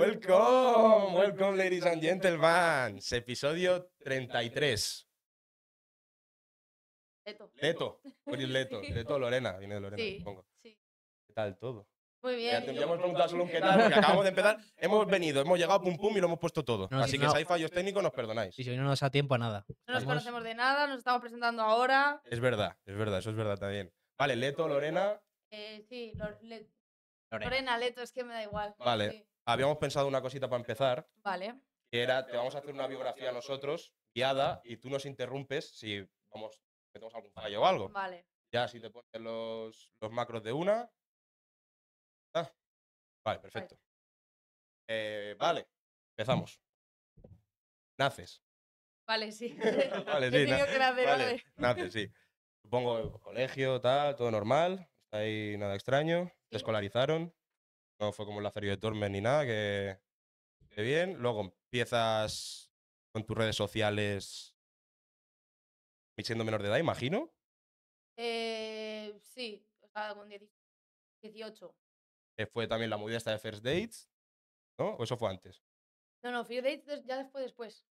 Welcome, welcome ladies and gentlemen. Episodio 33. Leto. Leto. Leto. Leto Lorena. Viene Lorena, supongo. ¿Qué tal todo? Muy bien. Ya Tendríamos preguntado solo un qué tal, porque acabamos de empezar. Hemos venido, hemos llegado pum pum y lo hemos puesto todo. Así que si hay fallos técnicos, nos perdonáis. Y si hoy no nos da tiempo a nada. No nos conocemos de nada, nos estamos presentando ahora. Es verdad, es verdad, eso es verdad también. Vale, Leto, Lorena. Eh, sí, Lorena. Leto, es que me da igual. Vale habíamos pensado una cosita para empezar. Vale. Que era, te vamos a hacer una biografía nosotros, guiada, y tú nos interrumpes si vamos, metemos algún fallo o algo. Vale. Ya, si te pones los, macros de una. Ah. vale, perfecto. Eh, vale. empezamos. Naces. Vale, sí. vale, sí. Naces, sí. Supongo colegio, tal, todo normal. Está ahí nada extraño. Te escolarizaron no fue como el serie de Tormes ni nada, que, que bien. Luego empiezas con tus redes sociales siendo menor de edad, imagino. Eh, sí, o con 18. fue también la movida esta de First Dates, ¿no? ¿O eso fue antes? No, no, First Dates ya después, después.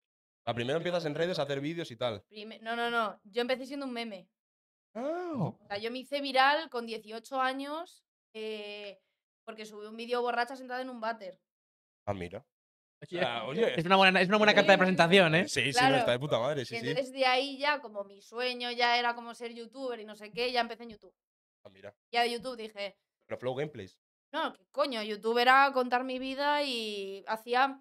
Ah, la primero empiezas en redes a hacer vídeos y tal. no, no, no. Yo empecé siendo un meme. Ah, o sea, yo me hice viral con 18 años. Eh, porque subí un vídeo borracha sentada en un váter. Ah, mira. Es una buena, buena carta de presentación, ¿eh? Sí, sí, está de puta madre, sí, y ahí ya, como mi sueño ya era como ser youtuber y no sé qué, ya empecé en YouTube. Ah, mira. Ya de YouTube dije, Pero Flow Gameplays. No, coño, YouTube era contar mi vida y hacía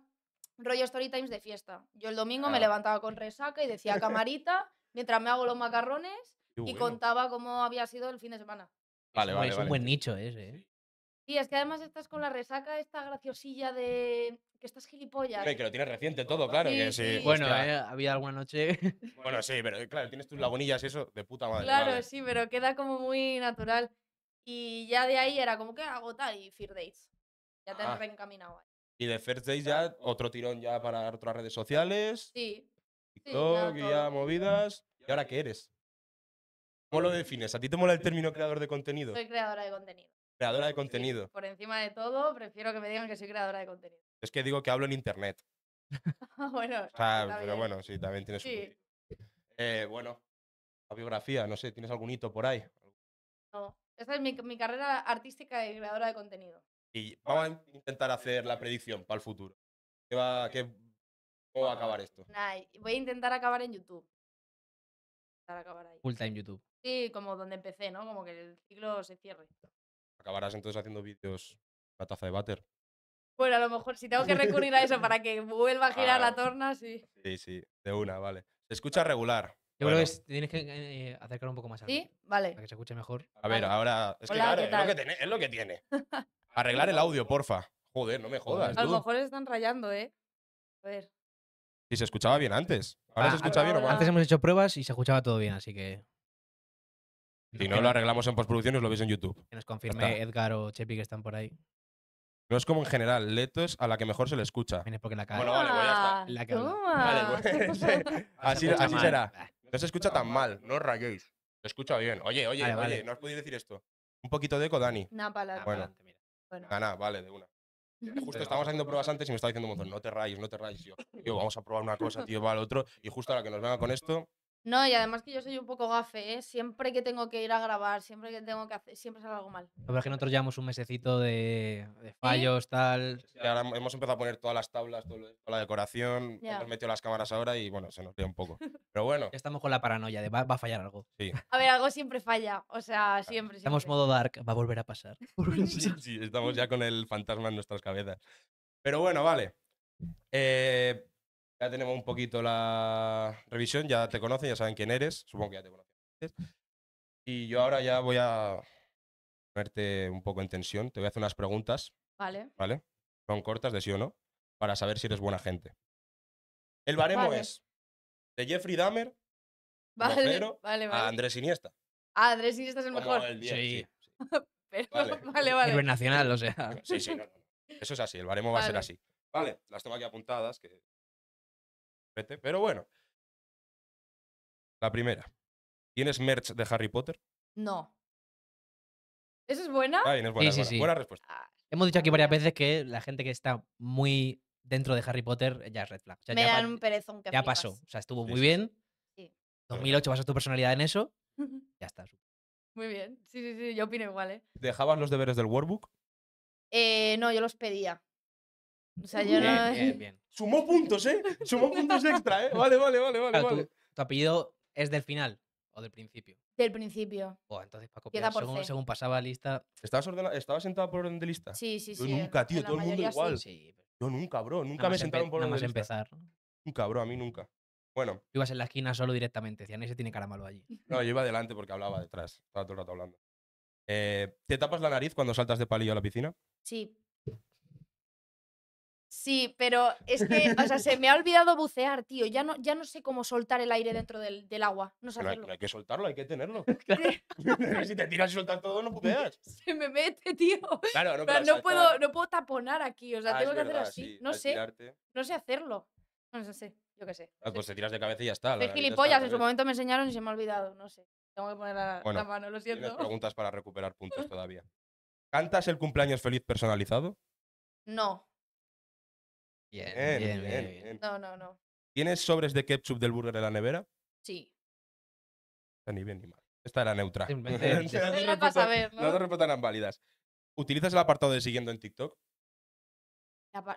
rollo story times de fiesta. Yo el domingo me ah. levantaba con resaca y decía camarita mientras me hago los macarrones y contaba cómo había sido el fin de semana. Vale, vale, es un buen nicho ese, ¿eh? Sí, es que además estás con la resaca esta graciosilla de que estás gilipollas. que lo tienes reciente todo, claro. Bueno, eh, había alguna noche. Bueno, sí, pero eh, claro, tienes tus lagunillas y eso de puta madre. Claro, sí, pero queda como muy natural. Y ya de ahí era como que agota y Fear Days. Ya te has ah. reencaminado Y de First Days ya otro tirón ya para otras redes sociales. Sí. TikTok y ya movidas. ¿Y ahora qué eres? ¿Cómo lo defines? ¿A ti te mola el término creador de contenido? Soy creadora de contenido. Creadora de contenido. Por encima de todo, prefiero que me digan que soy creadora de contenido. Es que digo que hablo en internet. bueno, pero bueno, sí, también tienes Un... Eh, bueno, la biografía, no sé, ¿tienes algún hito por ahí? No, esta es mi, carrera artística de creadora de contenido. Y vamos a intentar hacer la predicción para el futuro. ¿Qué va, ¿Cómo va a acabar esto? voy a intentar acabar en YouTube. acabar ahí. Full time YouTube. Sí, como donde empecé, ¿no? Como que el ciclo se cierre acabarás entonces haciendo vídeos la taza de váter. Bueno, a lo mejor si tengo que recurrir a eso para que vuelva a girar la torna, sí. Sí, sí, de una, vale. Se escucha regular. Yo creo que tienes que eh, eh, acercar un poco más ¿Sí? Vale. Para que se escuche mejor. A ver, ahora. Es lo que, tiene, Arreglar el audio, porfa. Joder, no me jodas. A lo mejor están rayando, ¿eh? A ver. Y se escuchaba bien antes. Ahora se ah, escucha bien o mal. Antes hemos hecho pruebas y se escuchaba todo bien, así que. Si no, lo arreglamos en postproducción y os lo veis en YouTube. Que nos confirme Edgar o Chepi que están por ahí. No es como en general, Leto es a la que mejor se le escucha. Es porque la cara. Bueno, vale, voy a estar. La Vale, pues. así será. Ah. No se escucha tan mal, no os rayéis. Se escucha bien. Oye, oye, oye, no os podéis decir esto. Un poquito de eco, Dani. Nada para Bueno, mira. bueno. Ah, nada, vale, de una. Justo estamos estábamos haciendo pruebas antes y me estaba diciendo un montón, no te rayes, no te rayes. Yo, yo vamos a probar una cosa, tío, va al otro. Y justo a la que nos venga con esto, no, y además que yo soy un poco gafe, ¿eh? Siempre que tengo que ir a grabar, siempre que tengo que hacer, siempre sale algo mal. Por pero es que nosotros llevamos un mesecito de, fallos, tal. y ahora hemos empezado a poner todas las tablas, toda la decoración, hemos metido las cámaras ahora y bueno, se nos ve un poco. Pero bueno, estamos con la paranoia de va, a fallar algo. A ver, algo siempre falla. O sea, siempre. Estamos en modo dark, va a volver a pasar. Sí, sí, estamos ya con el fantasma en nuestras cabezas. Pero bueno, vale. Eh, ya tenemos un poquito la revisión, ya te conocen, ya saben quién eres, supongo que ya te conocen. Y yo ahora ya voy a ponerte un poco en tensión, te voy a hacer unas preguntas. Vale. ¿Vale? Son cortas de sí o no, para saber si eres buena gente. El baremo es de Jeffrey Dahmer, vale, vale, a Andrés Iniesta. Ah, Andrés Iniesta es el mejor. sí. Pero, vale, vale. nacional, o sea. Sí, sí, Eso es así, el baremo va a ser así. Vale, las tengo aquí apuntadas, que pero bueno. La primera. ¿Tienes merch de Harry Potter? No. ¿Eso es buena? Sí, sí, sí. Buena respuesta. Ah, Hemos dicho aquí varias veces que la gente que está muy dentro de Harry Potter ya es red flag. ya, pasó. O sea, estuvo muy bien. sí. Sí. 2008 basas tu personalidad en eso. Ya estás. Muy bien. Sí, sí, sí, yo opino igual, ¿eh? ¿Dejabas los deberes del workbook? Eh, no, yo los pedía. O sea, yo no. bien, bien. Sumó puntos, ¿eh? Sumó puntos extra, ¿eh? Vale, vale, vale, vale. vale. Tu, apellido es del final o del principio? Del principio. Oh, entonces Paco, según, según, pasaba lista. ¿Estabas, sentado por orden de lista? Sí, sí, sí. nunca, tío, todo el mundo igual. Yo nunca, bro, nunca me sentaron por orden de lista. empezar. Nunca, bro, a mí nunca. Bueno. ibas en la esquina solo directamente, decían, ese tiene cara malo allí. No, yo iba adelante porque hablaba detrás, estaba todo el rato hablando. Eh, ¿Te tapas la nariz cuando saltas de palillo a la piscina? Sí. Sí, pero es que, o sea, se me ha olvidado bucear, tío. Ya no, ya no sé cómo soltar el aire dentro del, del agua. No sé pero hacerlo. Hay, que soltarlo, hay que tenerlo. si te tiras y soltas todo, no buceas. Se me mete, tío. Claro, no, pero no, puedo, no puedo taponar aquí. O sea, ah, tengo que hacerlo hacer así. no sé. No sé hacerlo. No, sé, yo qué sé. Ah, pues te tiras de cabeza y ya está. Es gilipollas, en su momento me enseñaron y se me ha olvidado. No sé. Tengo que poner la, mano, lo siento. Tienes preguntas para recuperar puntos todavía. ¿Cantas el cumpleaños feliz personalizado? No. Bien, bien, bien, No, no, no. ¿Tienes sobres de ketchup del burger en la nevera? Sí. Está ah, ni bien ni mal. Esta era neutra. No te respuestas eran válidas. ¿Utilizas el apartado de siguiendo en TikTok?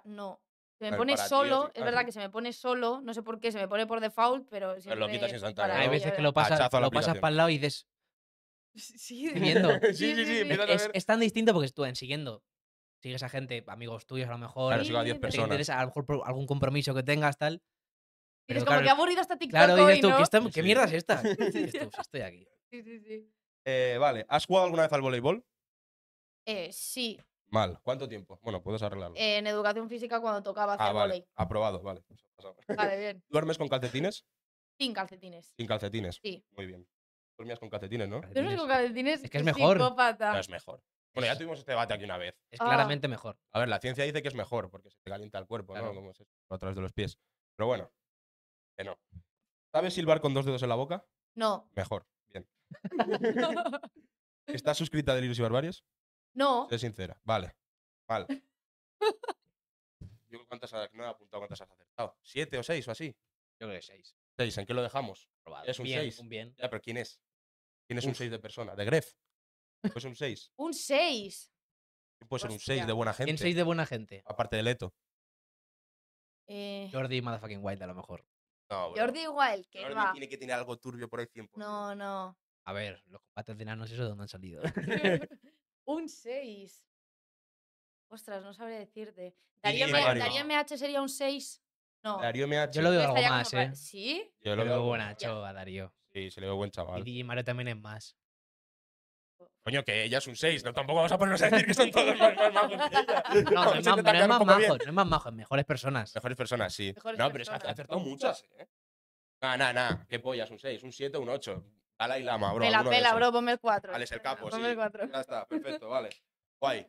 No. Se me pone solo, es ah, verdad que se me pone solo, no sé por qué, se me pone por default, pero siempre quitas instantáneamente. Hay veces que lo pasas, lo pasas para el lado y dices, Sí, siguiendo. sí, sí, sí, es, tan distinto porque tú en siguiendo sigues a gente, amigos tuyos a lo mejor, claro, sigo a personas. lo mejor algún compromiso que tengas, tal. Pero como claro, que aburrido esta TikTok Claro, dices tú, ¿qué, mierda es esta? Pues estoy aquí. Sí, sí, sí. Eh, vale, ¿has jugado alguna vez al voleibol? Eh, sí. Mal. ¿Cuánto tiempo? Bueno, puedes arreglarlo. en educación física cuando tocaba ah, hacer ah, Aprobado, vale. Pues bien. ¿Duermes con calcetines? Sin calcetines. Sin calcetines. Sí. Muy bien. Dormías con calcetines, ¿no? duermes con calcetines. Es que es mejor. No es mejor. Bueno, ya tuvimos este debate aquí una vez. Es ah. claramente mejor. A ver, la ciencia dice que es mejor porque se te calienta el cuerpo, ¿no? Como a través de los pies. Pero bueno, que no. ¿Sabes silbar con dos dedos en la boca? No. Mejor, bien. ¿Estás suscrita a Delirios y Barbarios? No. Sé sincera. Vale. Vale. Yo cuántas no he apuntado cuántas has acertado. ¿Siete o seis o así? Yo creo que seis. ¿Seis? ¿En qué lo dejamos? Es un bien, seis. Un bien. Ya, pero ¿quién es? ¿Quién es un seis de persona? ¿De Gref? Pues un 6. un 6. Puede ser un 6 de buena gente. Un 6 de buena gente. Aparte de Leto. Eh, Jordi Motherfucking Wild, a lo mejor. No, bro. Jordi igual, que Jordi tiene que tener algo turbio por ahí siempre. No, no. A ver, los combates de enanos, eso de dónde han salido. un 6. Ostras, no sabré decirte. Darío, MH sería un 6. No. Darío MH. Yo lo veo algo más, ¿eh? ¿Sí? Yo lo veo buena chova, Darío. Sí, se le ve buen Y chaval. DJ Mario también es más. Coño, que ella es un 6, ¿no? Tampoco vamos a ponernos a decir que son todos los más majos ella. No, no, es, más, no es más majos, no es más majos, mejores personas. Mejores personas, sí. no, pero es que ha acertado muchas, ¿eh? Nah, nah, nah. Qué es un 6, un 7, un 8. y Lama, bro. Me la pela, bro, ponme el 4. Vale, es el capo, ponme sí. el 4. Ya está, perfecto, vale. Guay.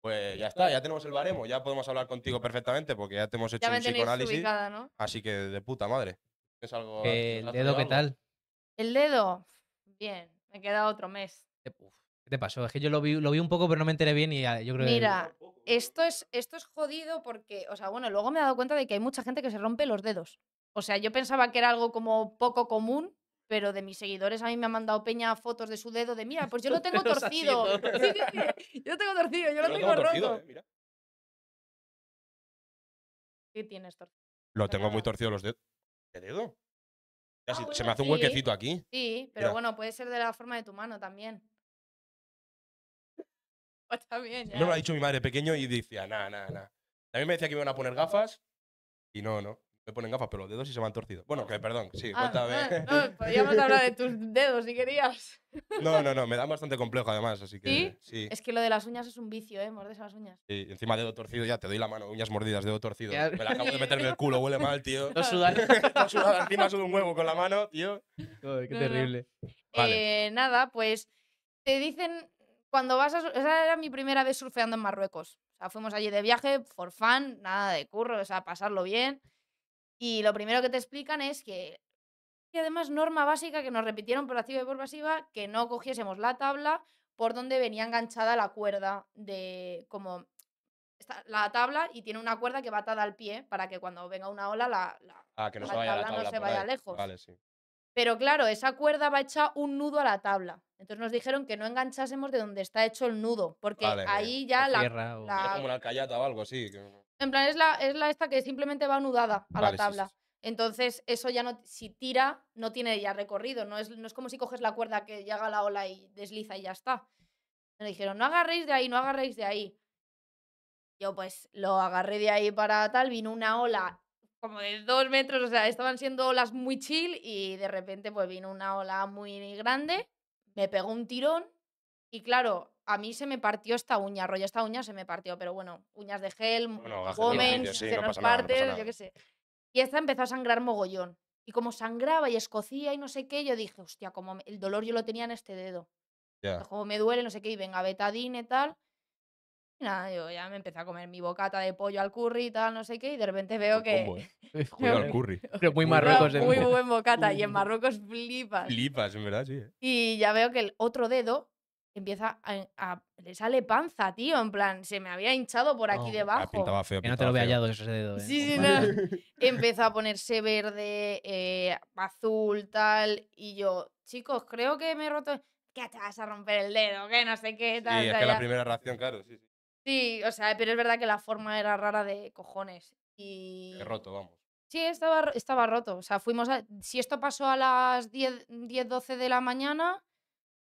Pues ya está, ya tenemos el baremo, ya podemos hablar contigo perfectamente porque ya te hemos hecho un psicoanálisis. Así que de puta madre. Es algo. ¿El dedo qué tal? El dedo, bien, me queda otro mes. ¿Qué te pasó? Es que yo lo vi, un poco, pero no me enteré bien y yo creo Mira, esto es, esto es jodido porque, o sea, bueno, luego me he dado cuenta de que hay mucha gente que se rompe los dedos. O sea, yo pensaba que era algo como poco común, pero de mis seguidores a mí me han mandado Peña fotos de su dedo de, mira, pues yo lo tengo torcido. Yo lo tengo torcido, yo, lo tengo, roto. Eh, ¿Qué tienes torcido? Lo pues tengo muy torcido los dedos. ¿De dedo? Ah, se me hace un huequecito aquí. Sí, pero bueno, puede ser de la forma de tu mano también. No lo ha dicho mi madre pequeño y decía, ah, nada, nada, nada. También me decía que me iban a poner gafas y no, no. Me ponen gafas, pero los dedos sí se van han torcido. Bueno, que perdón, sí, ah, cuéntame. Ah, podríamos hablar de tus dedos si querías. No, no, no, me dan bastante complejo además, así que. ¿Sí? Es que lo de las uñas es un vicio, ¿eh? Mordes las uñas. Sí, encima dedo torcido ya, te doy la mano, uñas mordidas, dedo torcido. Me la acabo de meterme el culo, huele mal, tío. No sudas. encima sudo un huevo con la mano, tío. Joder, qué terrible. Vale. Eh, nada, pues te dicen cuando vas a... Esa era mi primera vez surfeando en Marruecos. O sea, fuimos allí de viaje, for fun, nada de curro, o sea, pasarlo bien. Y lo primero que te explican es que... Y además norma básica que nos repitieron por activa y por pasiva, que no cogiésemos la tabla por donde venía enganchada la cuerda de... como la tabla y tiene una cuerda que va atada al pie para que cuando venga una ola la, la, ah, que no se vaya tabla, no se vaya lejos. Vale, sí. Pero claro, esa cuerda va hecha un nudo a la tabla. Entonces nos dijeron que no enganchásemos de donde está hecho el nudo, porque ahí ya la, la, o... como una callata o algo así. En plan, es la, esta que simplemente va anudada a la tabla. Entonces, eso ya no, si tira, no tiene ya recorrido. No es, no es como si coges la cuerda que llega a la ola y desliza y ya está. Nos dijeron, no agarréis de ahí, no agarréis de ahí. Yo pues lo agarré de ahí para tal, vino una ola como de dos metros, o sea, estaban siendo olas muy chill y de repente pues vino una ola muy grande, me pegó un tirón y claro, a mí se me partió esta uña, rollo esta uña se me partió, pero bueno, uñas de gel, bueno, partes, yo qué sé. Y esta empezó a sangrar mogollón. Y como sangraba y escocía y no sé qué, yo dije, hostia, como el dolor yo lo tenía en este dedo. Como me duele, no sé qué, y venga, betadine y tal. Nada, yo ya me empecé a comer mi bocata de pollo al curry y tal, no sé qué, y de repente veo pues que. ¿eh? al curry. muy Marruecos. ¿eh? Muy, buen bocata, y en Marruecos flipas. Flipas, en verdad, sí. ¿eh? Y ya veo que el otro dedo empieza a, Le sale panza, tío, en plan, se me había hinchado por aquí ah, debajo. Pintaba te lo había hallado ese dedo. Sí, sí, Empezó a ponerse verde, azul, tal, y yo, chicos, creo que me he roto. ¿Qué te vas a romper el dedo? Que no sé qué, tal. es que la primera reacción, claro, sí. Sí, o sea, pero es verdad que la forma era rara de cojones. Y... roto, vamos. Sí, estaba, estaba roto. O sea, fuimos a... Si esto pasó a las 10, 12 de la mañana,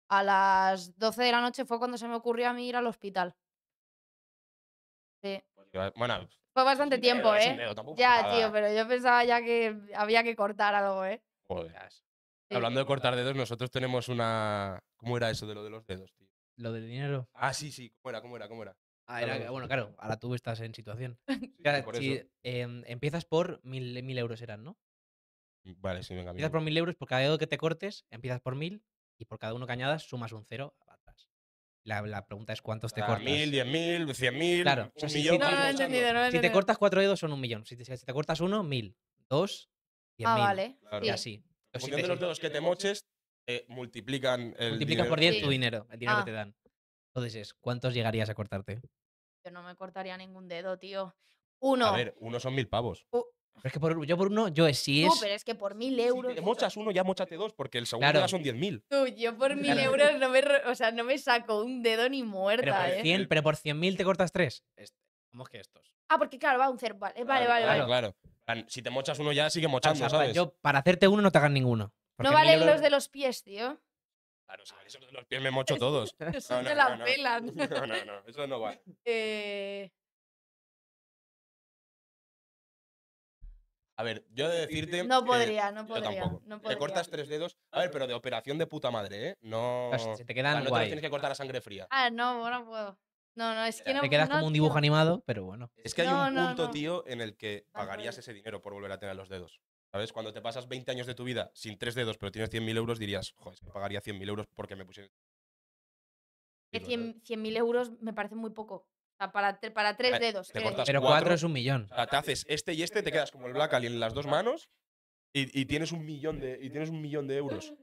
a las 12 de la noche fue cuando se me ocurrió a mí ir al hospital. Sí. Pues bueno, fue pues bastante tiempo, ¿eh? ¿eh? ya, tío, pero yo pensaba ya que había que cortar algo, ¿eh? Joder. Hablando de cortar dedos, nosotros tenemos una. ¿Cómo era eso de lo de los dedos, tío? Lo del dinero. Ah, sí, sí. ¿Cómo era? ¿Cómo era? ¿Cómo era? Ah, bueno, claro, ahora tú estás en situación. Em, empiezas por mil, mil, euros eran, ¿no? Mm, vale, sí, venga. Empiezas por mil euros, por cada dedo que te cortes, empiezas por mil y por cada uno que añadas sumas un cero atrás. La, la pregunta es cuántos te ah, cortas. Mil, diez mil, cien mil, claro. si te cortas cuatro dedos son un millón. Si te, si te cortas uno, mil. Dos, diez ah, vale. Y así. si los dedos que te moches, eh, multiplican el Multiplican por diez tu dinero, el dinero que ah. te dan. Entonces es, ¿cuántos llegarías a cortarte? Yo no me cortaría ningún dedo, tío. Uno. A ver, uno son mil pavos. es que por, yo por uno, yo eh, es sí es. No, pero es que por mil euros. Si te mochas uno, ya mochate dos, porque el segundo ya son diez mil. Tú, yo por mil euros no me, o sea, no me saco un dedo ni muerta. Pero por, ¿eh? pero por cien mil te cortas tres. Vamos que estos. Ah, porque claro, va un cero. Vale, vale, vale. Claro, claro. Si te mochas uno ya, sigue mochando, ¿sabes? Yo, para hacerte uno, no te hagan ninguno. No valen los de los pies, tío. Claro, no, eso los pies me mocho todos. Eso no, te la pelan. No, no, no, eso no va. Eh. A ver, yo de decirte. No podría, no podría, Te cortas tres dedos. A ver, pero de operación de puta madre, ¿eh? No. Se te quedan. guay. no tienes que cortar la sangre fría. Ah, no, no puedo. No, no, es que no. Te quedas como un dibujo animado, pero bueno. Es que hay un punto, tío, en el que pagarías ese dinero por volver a tener los dedos. ¿Sabes? Cuando te pasas 20 años de tu vida sin tres dedos, pero tienes 100.000 euros, dirías, joder, me que pagaría 100.000 euros porque me pusieron. 100.000 euros me parece muy poco. O sea, para, para tres dedos. Eh. Pero cuatro, es un millón. O sea, te haces este y este, te quedas como el Black Alien en las dos manos y, y, tienes, un millón de, y tienes millón de euros.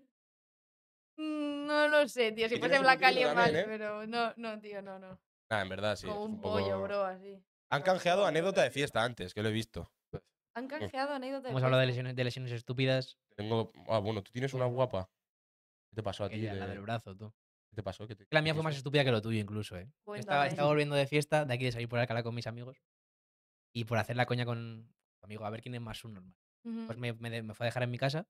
Mm, no lo sé, tío. Si fuese Black Alien, vale, pero no, no, tío, no, no. Ah, en verdad, sí. Como un, pollo, bro, así. Han canjeado anécdota de fiesta antes, que lo he visto. Han canjeado anécdotas. Hemos hablado de lesiones, de lesiones estúpidas. Tengo. Ah, bueno, tú tienes una pues guapa. ¿Qué te pasó a ti? La del brazo, tú. ¿Qué te pasó? La mía fue más estúpida que lo tuyo, incluso, ¿eh? Estaba, volviendo de fiesta, de aquí de salir por Alcalá con mis amigos. Y por hacer la coña con amigo, a ver quién es más subnormal. normal. Pues me, fue a dejar en mi casa,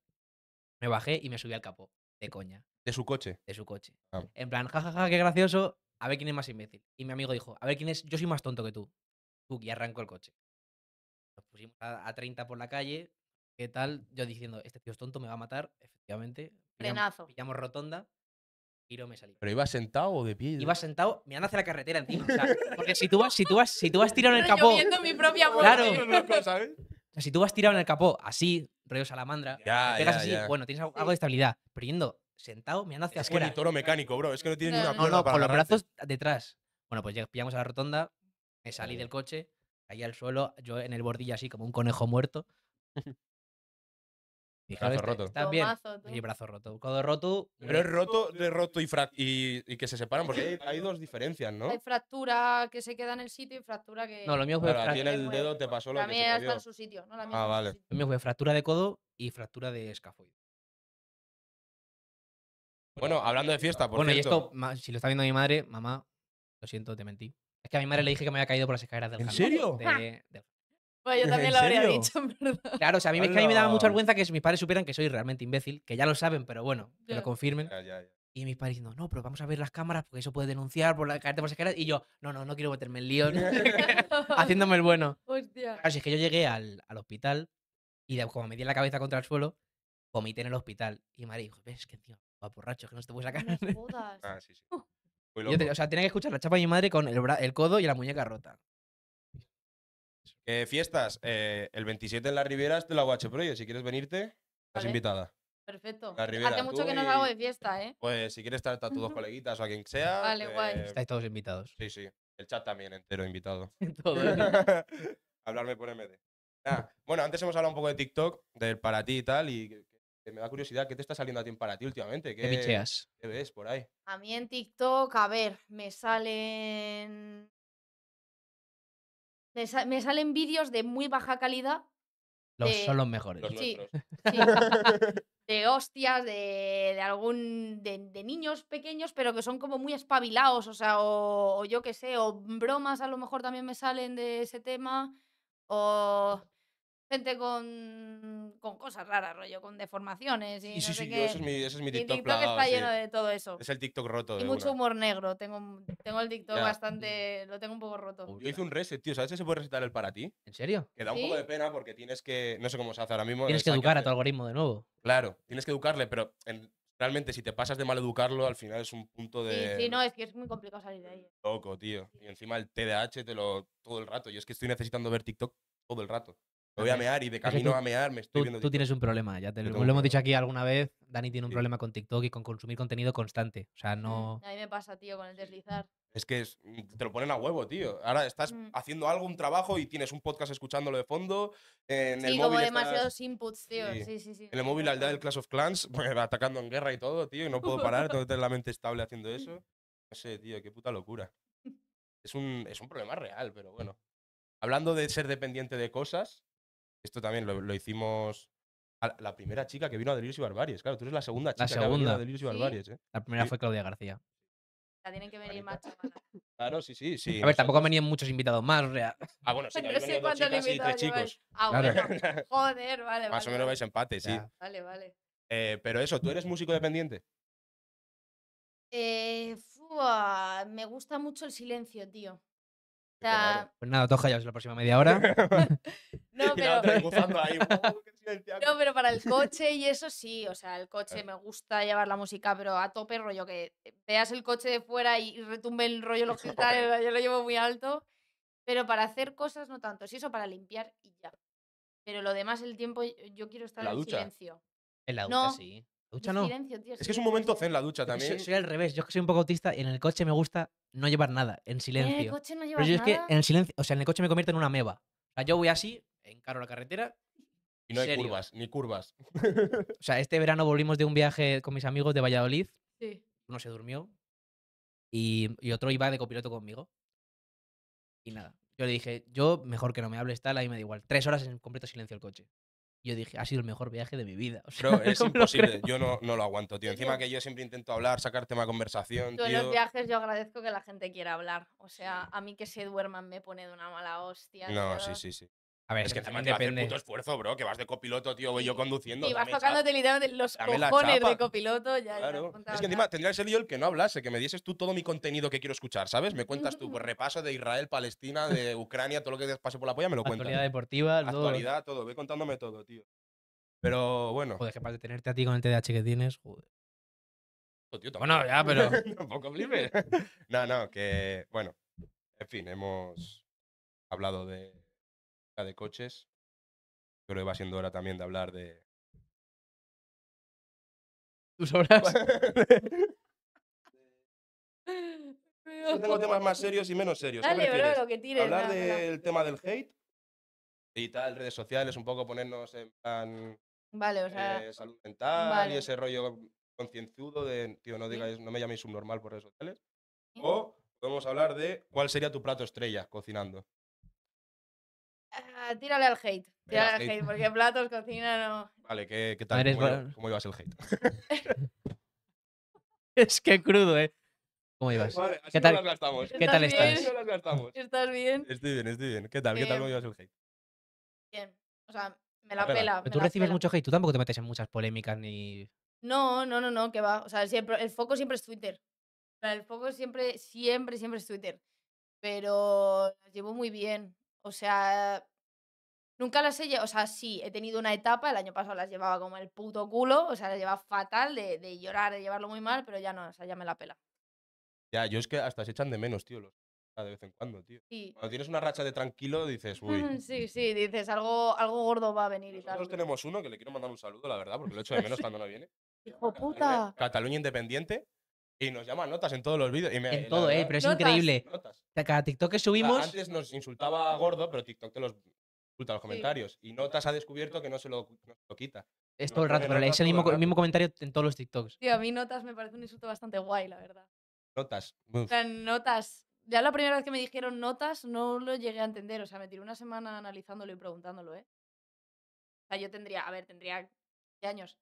me bajé y me subí al capó. De coña. ¿De su coche? De su coche. Ah. En plan, jajaja, qué gracioso. A ver quién es más imbécil. Y mi amigo dijo, a ver quién es, yo soy más tonto que tú. Tú, y arrancó el coche nos pusimos a, 30 por la calle, ¿qué tal? Yo diciendo, este tío es tonto, me va a matar, efectivamente. Pillamos, rotonda, tiro me salí. ¿Pero iba sentado o de pie? Ibas Iba sentado mirando hacia la carretera encima. porque si tú vas, si tú vas, si tú vas tirado en el capó. Yo mi propia claro. ¿sabes? O sea, si tú vas tirado en el capó así, rollo salamandra, ya, así, bueno, tienes algo de estabilidad. Pero yendo sentado, mirando hacia la afuera. Es que ni toro mecánico, bro. Es que no tiene no, No, no, con los brazos detrás. Bueno, pues pillamos a la rotonda, me salí del coche, Ahí al suelo, yo en el bordillo así como un conejo muerto. Y este, brazo roto. brazo roto. Codo roto. Pero es eh. roto, de roto y, y, que se separan, porque hay, dos diferencias, ¿no? Hay fractura que se queda en el sitio y fractura que. No, lo mío fue. aquí tiene el dedo te pasó lo está en su sitio, ¿no? ah, vale. Lo mío fue fractura de codo y fractura de escafoid Bueno, hablando de fiesta, por Bueno, y esto, si lo está viendo mi madre, mamá, lo siento, te mentí. Es que a mi madre le dije que me había caído por las escaleras del ¿En serio? Pues yo también lo habría dicho, en verdad. Claro, o sea, a mí, me daba mucha vergüenza que mis padres supieran que soy realmente imbécil, que ya lo saben, pero bueno, que lo confirmen. Ya, ya, Y mis padres diciendo, no, pero vamos a ver las cámaras porque eso puede denunciar por la, caerte por las escaleras. Y yo, no, no, no quiero meterme en lío. haciéndome el bueno. Hostia. Claro, si es que yo llegué al, al hospital y como me di la cabeza contra el suelo, vomité en el hospital. Y madre dijo, ves que tío, va borracho, que no se te puede sacar. No jodas. Ah, sí, sí. Uh o sea, tenía que escuchar la chapa de mi madre con el, codo y la muñeca rota. Eh, fiestas, eh, el 27 en las es de la UH Project. Si quieres venirte, estás invitada. Perfecto. Pues hace mucho que no salgo de fiesta, ¿eh? Pues si quieres estar a tus dos coleguitas o a quien sea. Vale, guay. Eh, Estáis todos invitados. Sí, sí. El chat también entero invitado. Todo. Hablarme por MD. Bueno, antes hemos hablado un poco de TikTok, del para ti y tal, y me da curiosidad, ¿qué te está saliendo a ti para ti últimamente? ¿Qué, ¿Qué ves por ahí? A mí en TikTok, a ver, me salen. Me, salen vídeos de muy baja calidad. Los son los mejores. sí, De hostias, de, de algún. De, niños pequeños, pero que son como muy espabilados, o sea, o, o yo qué sé, o bromas a lo mejor también me salen de ese tema, o gente con, con cosas raras, rollo, con deformaciones y, y es mi, es mi TikTok. está lleno de todo eso. Es el TikTok roto. Y mucho humor negro. Tengo, tengo el TikTok bastante. Lo tengo un poco roto. yo hice un reset, tío. ¿Sabes si se puede resetar el para ti? ¿En serio? Que da un poco de pena porque tienes que. No sé cómo se hace ahora mismo. Tienes que educar a tu algoritmo de nuevo. Claro, tienes que educarle, pero realmente si te pasas de mal educarlo, al final es un punto de. Sí, no, es que es muy complicado salir de ahí. Loco, tío. Y encima el TDAH te lo. todo el rato. Yo es que estoy necesitando ver TikTok todo el rato voy a mear y de camino a mear me estoy viendo. Tú tienes un problema, ya te lo, hemos dicho aquí alguna vez. Dani tiene un problema con TikTok y con consumir contenido constante. O sea, mm, no. A mí me pasa, tío, con el deslizar. Es que mm, te lo ponen a huevo, tío. Ahora estás mm. haciendo algo, un trabajo y tienes un podcast escuchándolo de fondo. En sí, el como demasiados inputs, tío. Sí. Sí, sí, En el móvil al día del Clash of Clans, atacando en guerra y todo, tío. Y no puedo parar, tengo que tener la mente estable haciendo eso. No sé, tío, qué puta locura. Es un, es un problema real, pero bueno. Hablando de ser dependiente de cosas, esto también lo, hicimos la primera chica que vino a Delirios y Barbaries. Claro, tú eres la segunda chica la segunda. que vino a Delirios y Barbaries. ¿eh? La primera fue Claudia García. La tienen que venir más chavalas. Claro, sí, sí, sí. A ver, tampoco han venido muchos invitados más. sea... Ah, bueno, sí, no sé chicos. Ah, bueno. Joder, vale, Más o menos vais empate, sí. Vale, vale. Eh, pero eso, ¿tú eres músico dependiente? Eh, fua, me gusta mucho el silencio, tío. Pues nada, ya callados la próxima media hora. ¡uh, no, pero... para el coche y eso sí, o sea, el coche me gusta llevar la música, pero a tope rollo, que veas el coche de fuera y retumbe el rollo los cristales, yo lo llevo muy alto, pero para hacer cosas no tanto, es eso para limpiar y ya. Pero lo demás, el tiempo, eh, yo quiero estar en silencio. En la ducha, no, sí. Ducha no. es que es un momento zen la ducha también. Soy, al revés, yo que soy un poco autista y en el coche me gusta no llevar nada, en eh, silencio. En el coche es que en o sea, en el coche me convierto en una meba. yo voy así, encaro la carretera. Y no hay curvas, ni curvas. O sea, este verano volvimos de un viaje con mis amigos de Valladolid. Uno se durmió y, otro iba de copiloto conmigo. Y nada, yo le dije, yo mejor que no me hables tal, ahí me da igual. Tres horas en completo silencio el coche. Yo dije, ha sido el mejor viaje de mi vida. es imposible. Yo no, no, lo aguanto, tío. Encima que yo siempre intento hablar, sacar tema de conversación. Yo en los viajes yo agradezco que la gente quiera hablar. O sea, a mí que se duerman me pone de una mala hostia. No, sí, sí, sí. A ver, es que también depende. puto esfuerzo, bro, que vas de copiloto, tío, voy yo conduciendo. Y vas tocándote de los cojones de copiloto. Ya, claro. es que encima tendría que ser yo el que no hablase, que me dieses tú todo mi contenido que quiero escuchar, ¿sabes? Me cuentas tu repaso de Israel, Palestina, de Ucrania, todo lo que pase por la polla, me lo cuentas. Actualidad deportiva, Actualidad, todo. todo. Ve contándome todo, tío. Pero bueno. Joder, capaz de tenerte a ti con el TDAH que tienes, joder. No, oh, tío, bueno, ya, pero. Tampoco flipes. no, no, que. Bueno. En fin, hemos hablado de de coches, creo que va siendo hora también de hablar de... ¿Tus obras. tengo temas más serios y menos serios. Hablar del tema del hate y tal, redes sociales, un poco ponernos en plan. Eh, salud mental y ese rollo concienzudo de, tío, no digáis, no me llaméis subnormal por redes sociales. O podemos hablar de cuál sería tu plato estrella cocinando tírale al hate. Tírale al hate. porque platos, cocina, no. Vale, ¿qué, qué tal? ¿Cómo, ibas el hate? es que crudo, ¿eh? ¿Cómo ibas? ¿Qué tal, las ¿Qué tal estás? ¿Estás bien? Estoy bien, estoy bien. ¿Qué tal? ¿Qué tal? ¿Cómo ibas el hate? Bien. O sea, me la, pela. Pero tú recibes mucho hate, tú tampoco te metes en muchas polémicas ni. No, no, no, no, que va. O sea, siempre, el foco siempre es Twitter. El foco siempre, siempre, siempre es Twitter. Pero llevo muy bien. O sea, Nunca las he llevado, o sea, sí, he tenido una etapa, el año pasado las llevaba como el puto culo, o sea, las llevaba fatal, de, llorar, de llevarlo muy mal, pero ya no, o sea, ya me la pela. Ya, yo es que hasta se echan de menos, tío, los ah, de vez en cuando, tío. Cuando tienes una racha de tranquilo, dices, uy. Sí, sí, dices, algo, algo gordo va a venir y tal. Nosotros tenemos uno que le quiero mandar un saludo, la verdad, porque lo echo de menos cuando no viene. ¡Hijo puta! Cataluña Independiente. Y nos llama notas en todos los vídeos. en todo, eh, pero es increíble. Cada TikTok que subimos. antes nos insultaba gordo, pero TikTok te los insulta los comentarios. Y Notas ha descubierto que no se lo, quita. Es todo el rato, pero leí el mismo, el mismo comentario en todos los TikToks. Tío, a mí Notas me parece un insulto bastante guay, la verdad. Notas. O sea, Notas. Ya la primera vez que me dijeron Notas no lo llegué a entender. O sea, me tiré una semana analizándolo y preguntándolo, ¿eh? O sea, yo tendría, a ver, tendría ¿qué años?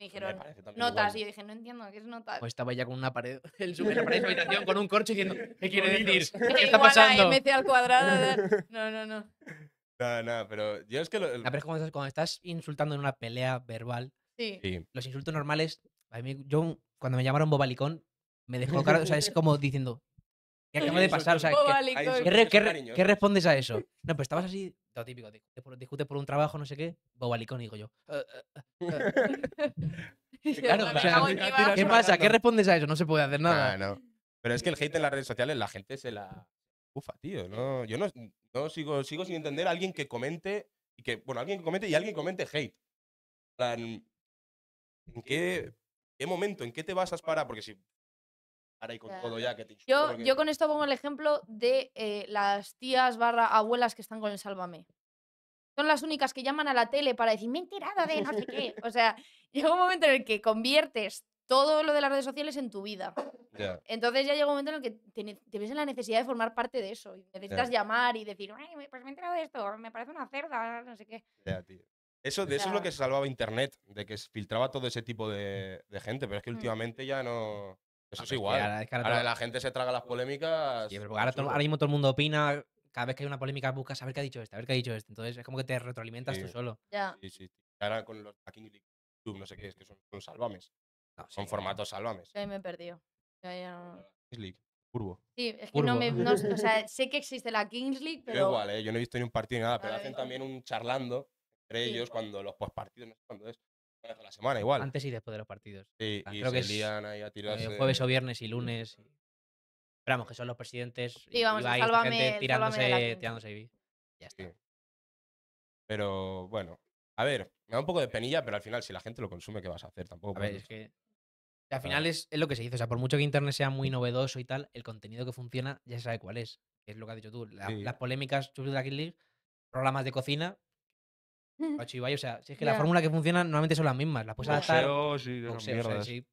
Me pues dijeron notas y yo dije, no entiendo, ¿qué es notas? Pues estaba ya con una pared, el super pared de habitación con un corcho diciendo, ¿qué quiere decir? ¿Qué está pasando? MC al cuadrado. No, no, no. No, no, pero yo es que. Lo, el... cuando estás insultando en una pelea verbal, sí. los insultos normales. A mí, yo, cuando me llamaron bobalicón, me dejó claro. o sea, es como diciendo. ¿Qué acabo de pasar? O sea, ¿qué, respondes a eso? No, pues estabas así, lo típico, discutes por, discute por un trabajo, no sé qué, bobalicón, digo yo. ¿qué pasa? ¿Qué respondes a eso? No se puede hacer nada. no. Pero es que el hate en las redes sociales, la gente se la Ufa, No, yo no, no sigo, sigo sin entender a alguien que comente y que, bueno, alguien que comente y alguien que comente hate. ¿En qué, momento, en qué te basas para? Porque si Ahora y con todo ya que te yo, yo con esto pongo el ejemplo de eh, las tías barra abuelas que están con el Sálvame. Son las únicas que llaman a la tele para decir, me de no sé qué. O sea, llega un momento en el que conviertes todo lo de las redes sociales en tu vida. Entonces ya llega un momento en el que te, ves en la necesidad de formar parte de eso. Y necesitas llamar y decir, Ay, pues me he enterado de esto, me parece una cerda, no sé qué. Eso, de eso es lo que se salvaba Internet, de que filtraba todo ese tipo mm. de, gente, pero es que mm. últimamente ya no... Eso ah, es igual. Ahora, la gente se traga las pues polémicas. ahora, mismo todo el mundo opina. Cada vez que hay una polémica buscas saber qué ha dicho esto, a ver qué ha dicho esto. Este, entonces es como que te retroalimentas tú solo. Sí, sí. Ahora con los no sé qué es, que son, son salvames son formatos formato salvames. me he perdido. Kings League, Curvo. Sí, es que no me. o sea, sé que existe la Kings League, pero. Yo igual, ¿eh? yo no he visto ni un partido ni nada, pero hacen también un charlando entre ellos cuando los postpartidos, no sé cuándo es. la semana igual. Antes y después de los partidos. Sí, y creo se que ahí a eh, Jueves o viernes y lunes. Esperamos que son los presidentes. y vamos, y gente tirándose, tirándose Ya está. Pero bueno, a ver, me da un poco de penilla, pero al final, si la gente lo consume, ¿qué vas a hacer? Tampoco. que al final es, lo que se dice, o sea, por mucho que Internet sea muy novedoso y tal, el contenido que funciona ya se sabe cuál es, es lo que has dicho tú, las polémicas sobre la programas de cocina, o sea, si es que la fórmula que funciona normalmente son las mismas, las puedes adaptar. sí, sí.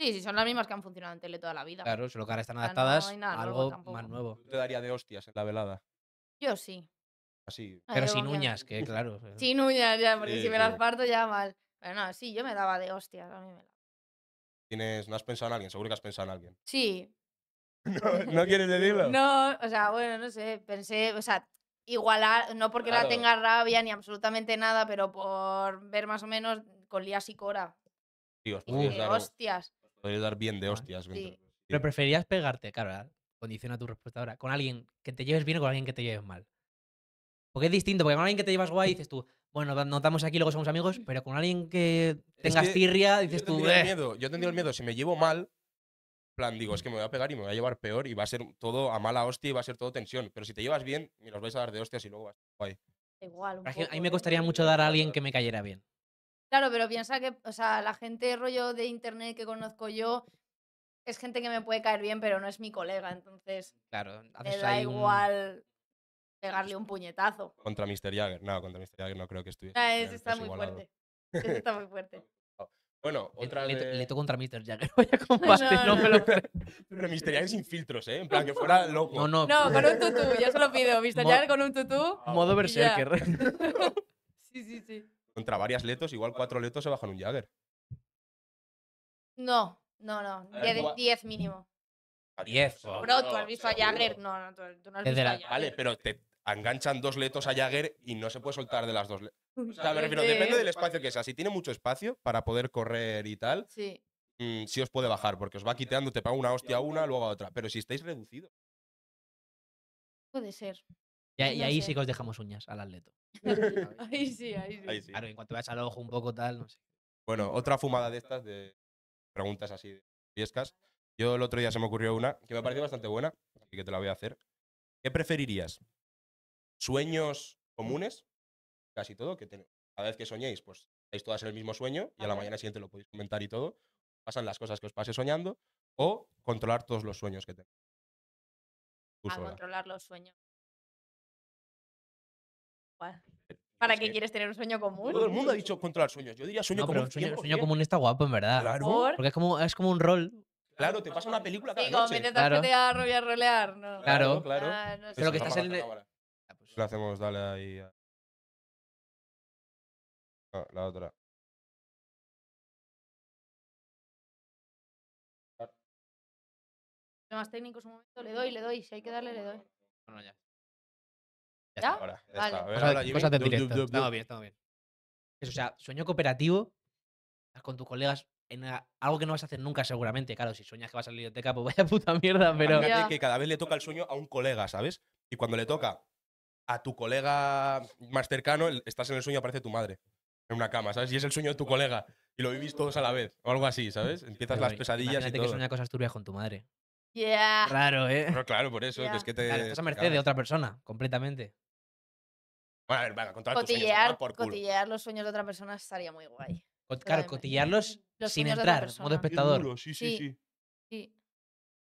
sí, son las mismas que han funcionado en tele toda la vida. Claro, solo que ahora están adaptadas a algo más nuevo. ¿Te daría de hostias en la velada? Yo sí. Así. Ah, Pero sin uñas, que claro. sin eh. uñas, ya, porque si me las parto ya mal. Pero no, sí, yo me daba de hostias, a mí me la ¿No has pensado en alguien? Seguro que has pensado en alguien. Sí. ¿No, eh, quieres eh, decirlo? No, o sea, bueno, no sé. Pensé, o sea, igualar, no porque la tenga rabia ni absolutamente nada, pero por ver más o menos con Lías y Cora. Dios, pues de, pues hostias. Pues podrías dar bien de hostias. Sí. Pero preferías pegarte, claro, condiciona tu respuesta ahora, con alguien que te lleves bien o con alguien que te lleves mal. Porque es distinto, porque con alguien que te llevas guay dices tú, bueno, notamos aquí, luego somos amigos, pero con alguien que tengas tirria, dices tú. Yo he miedo, yo tendría el miedo, si me llevo mal, plan, digo, es que me voy a pegar y me voy a llevar peor y va a ser todo a mala hostia y va a ser todo tensión. Pero si te llevas bien, me los vais a dar de hostias y luego vas. Igual. a mí me ¿eh? costaría mucho dar a alguien que me cayera bien. Claro, pero piensa que, o sea, la gente rollo de internet que conozco yo es gente que me puede caer bien, pero no es mi colega, entonces. Claro, me da igual pegarle un puñetazo. Contra Mr. Jagger, no, contra Mr. Jagger no creo que estuviera. Ah, está muy fuerte. está muy fuerte. Bueno, otra le, contra Mr. Jagger. Vaya no, Pero Mr. Jagger sin filtros, ¿eh? En plan, que fuera loco. No, no. No, con eh, un tutú. Yo se lo pido. Mr. Jagger con un tutú. Ah, modo berserker. sí, sí, sí. Contra varias letos, igual cuatro letos se bajan un Jagger. No, no, no. De diez, mínimo. A 10. Bro, tú has visto a Jagger. No, no, tú, no has visto a Jagger. Vale, pero te, enganchan dos letos a Jagger y no se puede soltar de las dos letos. O sea, me depende del espacio que sea. Si tiene mucho espacio para poder correr y tal, sí. Mm, os puede bajar, porque os va quiteando te paga una hostia a una, luego a otra. Pero si estáis reducidos. Puede ser. Y, ahí sí que os dejamos uñas al atleto. ahí sí, ahí sí. Ahí Claro, en cuanto veas al ojo un poco tal, no sé. Bueno, otra fumada de estas de preguntas así de fiescas. Yo el otro día se me ocurrió una que me pareció bastante buena, así que te la voy a hacer. ¿Qué preferirías? sueños comunes, casi todo, que cada vez que soñéis, pues estáis todas el mismo sueño y a, la mañana siguiente lo podéis comentar y todo. Pasan las cosas que os pase soñando o controlar todos los sueños que tenéis. A controlar los sueños. Eh, ¿Para qué quieres tener un sueño común? Todo el mundo ha dicho controlar sueños. Yo diría sueño común. El sueño, común está guapo, en verdad. Claro. Porque es como, es como un rol. Claro, te pasa una película Digo, claro. a rolear, Claro, claro. Ah, pero que estás en le hacemos dale ahí a... Ah, la otra. Temas técnicos un momento, le doy, le doy, si hay que darle, le doy. Bueno, ya. Ya, Está, ahora, vale. está. Ver, bien, estamos bien. Eso, o sea, sueño cooperativo con tus colegas en algo que no vas a hacer nunca seguramente. Claro, si sueñas que vas a la biblioteca, pues vaya puta mierda, pero... que cada vez le toca el sueño a un colega, ¿sabes? Y cuando le toca a tu colega más cercano, estás en el sueño aparece tu madre en una cama, ¿sabes? Y es el sueño de tu colega. Y lo vivís todos a la vez, o algo así, ¿sabes? Empiezas las pesadillas y todo. que sueña cosas turbias con tu madre. Yeah. Raro, ¿eh? Pero claro, por eso. es que te... estás a merced de otra persona, completamente. Bueno, a ver, venga, contar cotillear, por cotillear los sueños de otra persona estaría muy guay. claro, cotillearlos sin entrar, modo espectador. sí. sí. sí. sí.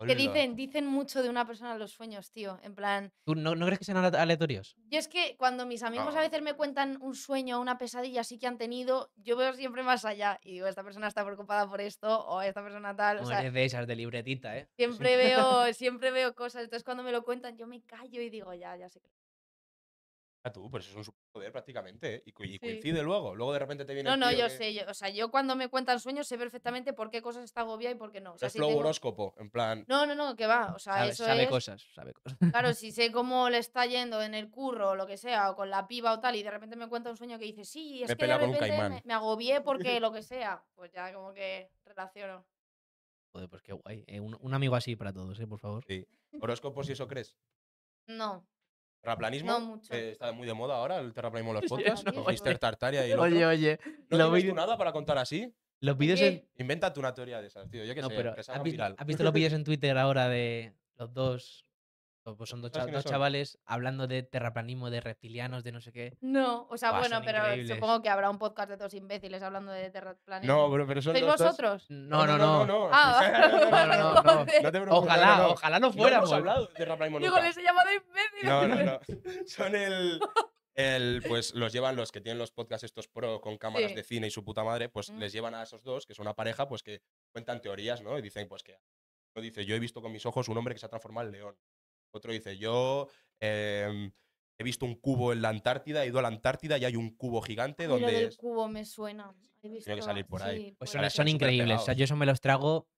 Que dicen, dicen mucho de una persona los sueños, tío. En plan. ¿Tú no, crees que sean aleatorios? Yo es que cuando mis amigos a veces me cuentan un sueño o una pesadilla así que han tenido, yo veo siempre más allá. Y digo, esta persona está preocupada por esto, o esta persona tal. O, sea, eres de esas de libretita, ¿eh? Siempre veo, siempre veo cosas. Entonces cuando me lo cuentan, yo me callo y digo, ya, ya sé que Ah, tú, pues es un superpoder prácticamente, ¿eh? Y, coincide luego. Luego de repente te viene. No, no, yo sé. yo- o sea, yo cuando me cuentan sueños sé perfectamente por qué cosas está agobiada y por qué no. O sea, Es lo horóscopo, en plan. No, no, no, que va. O sea, eso sabe cosas, sabe cosas. Claro, si sé cómo le está yendo en el curro o lo que sea, o con la piba o tal, y de repente me cuenta un sueño que dice, sí, es que de repente me, agobié porque lo que sea, pues ya como que relaciono. Joder, pues qué guay. Eh, un, amigo así para todos, ¿eh? Por favor. Sí. Horóscopo, si eso crees. No, Terraplanismo. está muy de moda ahora el terraplanismo en los podcasts. con Mr. Tartaria y lo Oye, oye. ¿No lo visto nada para contar así? Los vídeos en... Invéntate una teoría de esas, tío. Yo que sé, pero que se ¿Has visto los vídeos en Twitter ahora de los dos pues, pues son dos, chavales hablando de terraplanismo, de reptilianos, de no sé qué. No, o sea, bueno, pero supongo que habrá un podcast de dos imbéciles hablando de terraplanismo. No, pero, son dos, vosotros? No, no, no. ojalá, ojalá no fuéramos. No hemos hablado de terraplanismo Digo, les he llamado imbéciles. No, no, no. Son el... pues los llevan los que tienen los podcasts estos pro con cámaras de cine y su puta madre, pues mm. les llevan a esos dos, que son una pareja, pues que cuentan teorías, ¿no? Y dicen, pues que dice, yo he visto con mis ojos un hombre que se ha transformado en león. Otro dice, yo em, he visto un cubo en la Antártida, he ido a la Antártida y hay un cubo gigante donde... el cubo me suena. Tiene que salir por ahí. Pues son, increíbles. yo eso me los trago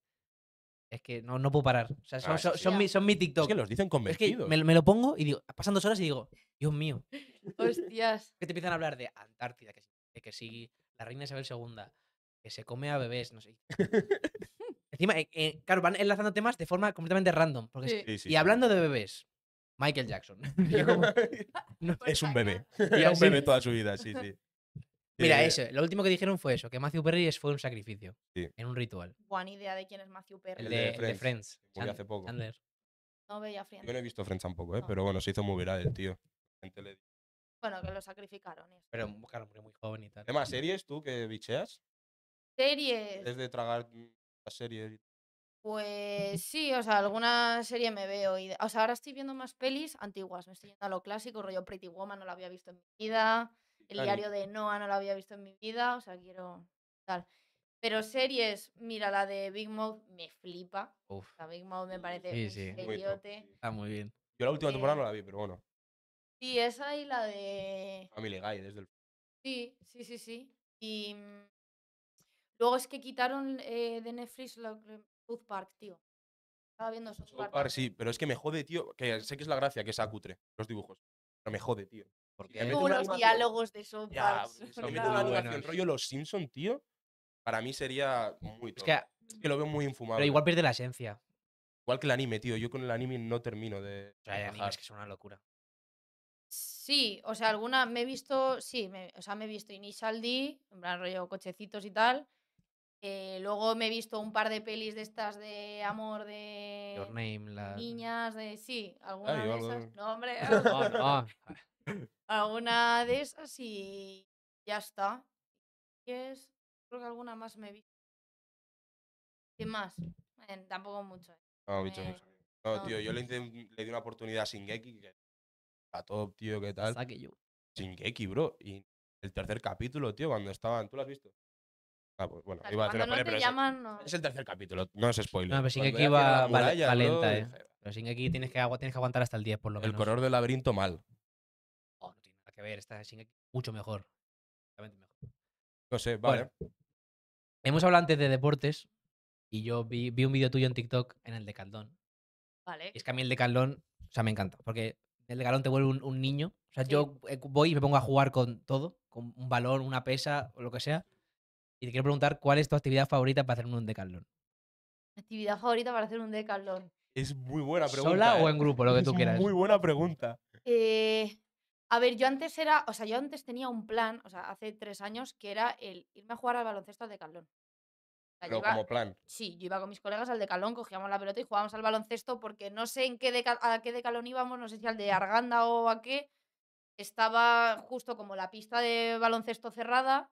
es que no, no puedo parar. son, ah, son, mi, TikTok. Es que los dicen convencidos. Es me, lo pongo y digo, pasan dos horas y digo, Dios mío. Hostias. que te empiezan a hablar de Antártida, que, que sí, la reina Isabel II, que se come a bebés, no sé. Encima, eh, eh, claro, van enlazando temas de forma completamente random. y hablando de bebés, Michael Jackson. Pues es un bebé. Era un bebé toda su vida, sí, sí. Mira, eh, eso, lo último que dijeron fue eso, que Matthew Perry fue un sacrificio en un ritual. Buena idea de quién es Matthew Perry. de, Friends. hace poco. No veía Friends. Yo no he visto Friends tampoco, ¿eh? pero bueno, se hizo muy viral el tío. Bueno, que lo sacrificaron. Pero claro, muy joven y tal. series tú que bicheas? Series. desde tragar series? Pues sí, o sea, alguna serie me veo. Y, o sea, ahora estoy viendo más pelis antiguas. Me estoy yendo a lo clásico, rollo Pretty Woman, no la había visto en mi vida. El diario de Noah no la había visto en mi vida. O sea, quiero tal. Pero series, mira, la de Big Mouth me flipa. La Big Mouth me parece sí, Está muy bien. Yo la última temporada eh no la vi, pero bueno. Sí, esa y la de. Family Guy, desde el. Sí, sí, sí, sí. Y mm, Luego es que quitaron eh, de Netflix South Park, tío. Estaba viendo South, Park. Sí, pero es que me jode, tío. Que sé que es la gracia que es cutre, los dibujos. Pero me jode, tío. Porque hay los diálogos de South Ya, rollo Los Simpsons, tío. Para mí sería muy. Es que, lo veo muy infumado. Pero igual pierde la esencia. Igual que el anime, tío. Yo con el anime no termino de. O sea, anime es que es una locura. Sí, o sea, alguna me he visto, sí, o sea, me he visto Initial D, en plan rollo cochecitos y tal, eh, luego me he visto un par de pelis de estas de amor de niñas, de sí, ah, alguna de esas. No, hombre. alguna de esas y ya está. Y creo que alguna más me he visto. Sin más. tampoco mucho. ¿eh? Eh, no, tío, yo le, le, di una oportunidad a Shingeki. A todo, tío, ¿qué tal? Saque yo. Shingeki, bro. Y el tercer capítulo, tío, cuando estaban. ¿Tú lo has visto? es, el tercer capítulo, no es spoiler. No, pero sin aquí va muralla, eh. Pero sin tienes que, tienes que aguantar hasta el 10, por lo menos. El color del laberinto mal. no tiene nada que ver, está Shingeki mucho mejor. No sé, vale. hemos hablado antes de deportes y yo vi, un vídeo tuyo en TikTok en el de Caldón. Vale. es que a mí el de Caldón, o sea, me encanta, porque el de Caldón te vuelve un, niño. O sea, yo eh, voy y me pongo a jugar con todo, con un balón, una pesa, o lo que sea. Y te quiero preguntar, ¿cuál es tu actividad favorita para hacer un decalón. Actividad favorita para hacer un decalón. Es muy buena pregunta. ¿Sola o ¿eh? en grupo? Lo que tú es quieras. Muy buena pregunta. Eh, a ver, yo antes era, o sea, yo antes tenía un plan, o sea, hace tres años, que era el irme a jugar al baloncesto al decalón. como plan. Sí, yo iba con mis colegas al decalón, cogíamos la pelota y jugábamos al baloncesto porque no sé en a qué decalón íbamos, no sé si al de Arganda o a qué. Estaba justo como la pista de baloncesto cerrada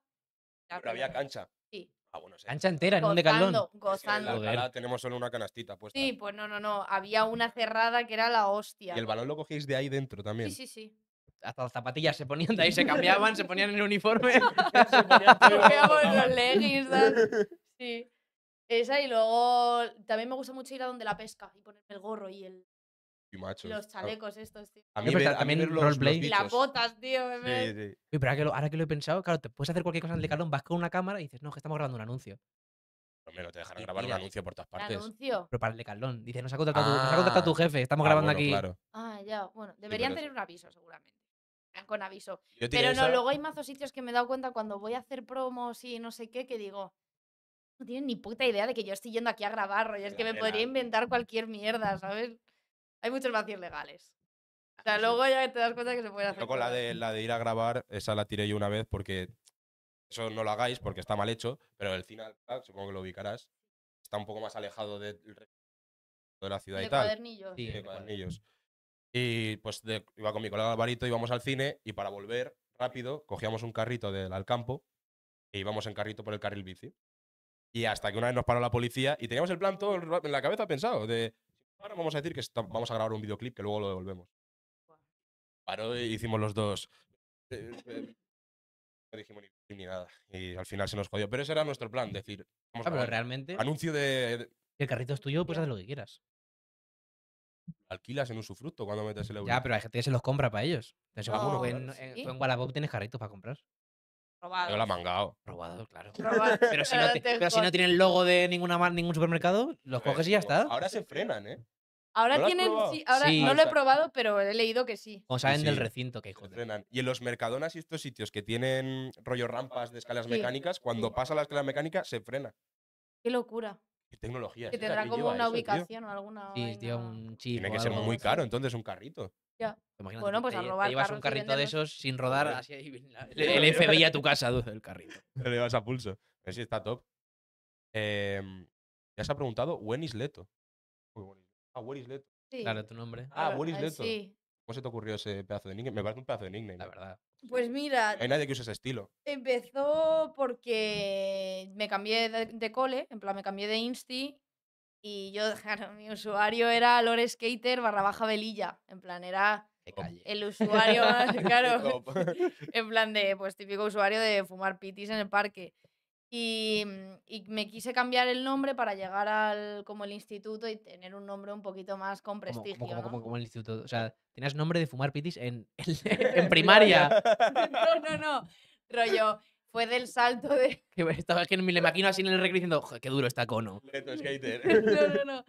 pero había cancha. Sí. Ah, bueno, sí. Cancha entera en un decalón. Gozando, gozando. tenemos solo una canastita puesta. Sí, pues no, no, no. Había una cerrada que era la hostia. Y el balón lo cogéis de ahí dentro también. Sí, sí, sí. Hasta las zapatillas se ponían de ahí, se cambiaban, se ponían en el uniforme. se ponían los leggings. Sí. Esa y luego también me gusta mucho ir a donde la pesca y ponerme el gorro y el los chalecos estos, tío. A mí, sí, los, roleplay. Y las botas, tío. Sí, sí. pero ahora que, lo, he pensado, claro, te puedes hacer cualquier cosa en el calón, vas con una cámara y dices, no, que estamos grabando un anuncio. Pero te dejarán grabar un anuncio por todas partes. anuncio? Pero para el calón. Dice, nos ha contactado ha ah, contactado tu jefe, estamos ah, grabando aquí. Claro. Ah, ya. Bueno, deberían tener un aviso, seguramente. Con aviso. Pero no, luego hay mazos sitios que me he dado cuenta cuando voy a hacer promos y no sé qué, que digo, no tienen ni puta idea de que yo estoy yendo aquí a grabar, rollo. Es que me podría ¿eh? inventar cualquier mierda, ¿sabes? Hay muchos vacíos legales. O ah, sea, luego ya te das cuenta que se puede hacer. con la de, la de ir a grabar, esa la tiré yo una vez porque eso no lo hagáis porque está mal hecho, pero el cine, ah, supongo que lo ubicarás, está un poco más alejado de, de la ciudad y tal. Sí, de cuadernillos. Y pues iba con mi colega Alvarito, íbamos al cine y para volver rápido cogíamos un carrito del al campo e íbamos en carrito por el carril bici. Y hasta que una vez nos paró la policía y teníamos el plan todo en la cabeza pensado de Ahora vamos a decir que vamos a grabar un videoclip que luego lo devolvemos. Paró y hicimos los dos. Eh, eh, no dijimos ni, nada. Y al final se nos jodió. Pero ese era nuestro plan, decir. Vamos a ah, pero realmente. Anuncio de, El carrito es tuyo, pues haz lo que quieras. Alquilas en un usufructo cuando metes el euro. Ya, pero hay gente que se los compra para ellos. Entonces, en, en tienes carritos para comprar. Yo la mangado. Robado, claro. Pero, si no, tienen el logo de ninguna ningún supermercado, los coges y ya está. Ahora se frenan, ¿eh? Ahora tienen. ahora no lo he probado, pero he leído que sí. O saben del recinto que hijo Y en los mercadonas y estos sitios que tienen rollo rampas de escalas mecánicas, cuando pasa la escala mecánica, se frena. Qué locura. ¿Qué tecnología? Que ¿eh? tendrá como una ubicación o alguna. Sí, tío, un chip. Tiene que ser muy caro, entonces un carrito bueno, pues te, a robar. Te llevas un carrito de esos sin pues rodar así el FBI a tu casa, el carrito. Te lo llevas a pulso. Pero sí, está top. Em, ya se ha preguntado, ¿When is Leto? Ah, ¿When is Leto? Sí. Claro, tu nombre. Ah, ¿When is eh, Leto? Sí. ¿Cómo se te ocurrió ese pedazo de nickname? Me parece un pedazo de nickname. La verdad. Pues mira. Hay nadie que use ese estilo. Empezó porque me cambié de, de cole, en plan, me cambié de Insti y yo, claro, mi usuario era Lore Skater barra baja velilla. En plan, era el usuario claro. en plan de, pues típico usuario de fumar pitis en el parque. Y, mm, y, me quise cambiar el nombre para llegar al como el instituto y tener un nombre un poquito más con prestigio. Como, como, como, el instituto. O sea, tenías nombre de fumar pitis en, en, en primaria. no, no, no. Rollo, fue del salto de. Que estaba que me imagino así en el recreo diciendo, qué duro está cono. no, no, no.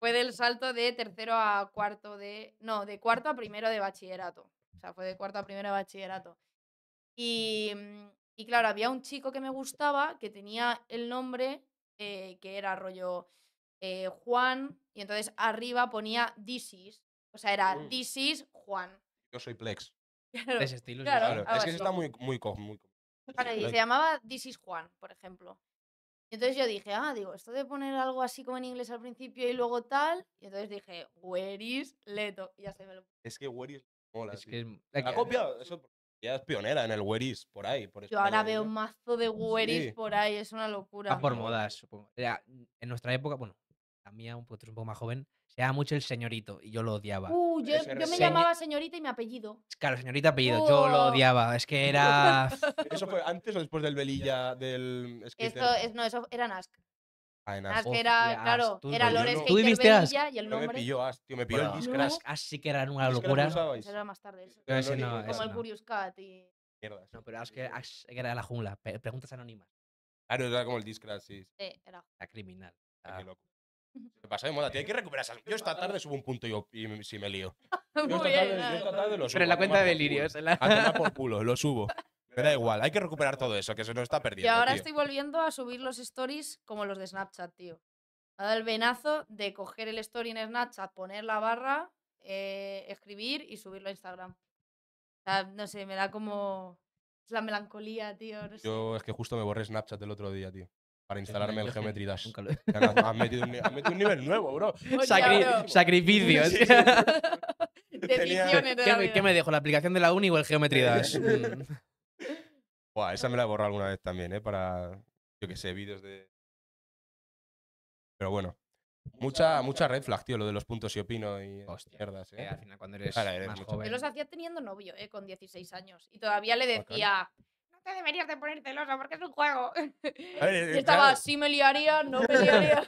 Fue del salto de tercero a cuarto de. No, de cuarto a primero de bachillerato. O sea, fue de cuarto a primero de bachillerato. Y, mm, y claro, había un chico que me gustaba que tenía el nombre eh, que era rollo eh, Juan, y entonces arriba ponía Disis. O sea, era Disis mm. Juan. Yo soy Plex. de ese estilo. Claro, Es que está muy, muy, muy, y se llamaba This is Juan, por ejemplo. Y entonces yo dije, ah, digo, esto de poner algo así como en inglés al principio y luego tal. Y entonces dije, Where is Leto? Y ya se me lo Es que Where is mola. Es que La eh, eso ya es pionera en el Where is por ahí. Por yo ahora veo un mazo de Where is por ahí, es una locura. Va por modas, supongo. en nuestra época, bueno, la mía, un pues, poco, un poco más joven, se mucho el señorito y yo lo odiaba. Uh, yo, me llamaba señorita y mi apellido. Claro, señorita apellido, yo lo oh. odiaba. Es que era. ¿Eso fue antes o después del Belilla, del skater? Esto es, no, eso era Nask. Ah, en era, claro, era Lores no- Skater y el nombre. me pilló tío, me pilló el Discrash. Nask sí que era una locura. era más tarde. Eso. No, Como el Curious Cat y. Mierda, No, pero Ask que, era la jungla. Preguntas anónimas. Ah, no, era como el Discrash, sí. sí, era. La criminal. Ah, me pasa de moda, tío, hay que recuperar Yo esta tarde subo un punto y, si me lío. lo subo. Pero en la cuenta de delirios. A por culo, lo subo. Me da igual, hay que recuperar todo eso, que se nos está perdiendo. Y ahora estoy volviendo a subir los stories como los de Snapchat, tío. Ha dado el venazo de coger el story en Snapchat, poner la barra, eh, escribir y subirlo a Instagram. O sea, no sé, me da como. Es la melancolía, tío. Yo es que justo me borré Snapchat el otro día, tío para instalarme el Geometry Dash. Has metido, un, nivel nuevo, bro. Sacrificio. ¿eh? Sacrificios. de ¿Qué, me dejo? ¿La aplicación de la uni o el Geometry eh, Dash? Eh. Mm. Buah, esa me la he borrado alguna vez también, ¿eh? Para, yo qué sé, vídeos de... Pero bueno. Mucha, mucha red flag, tío, lo de los puntos y opino y mierdas, ¿eh? al final, cuando eres, eres más joven. Yo los hacía teniendo novio, ¿eh? Con 16 años. Y todavía le decía te deberías de poner celosa? porque es un juego. Eh, estaba, así, me liaría, no me liaría.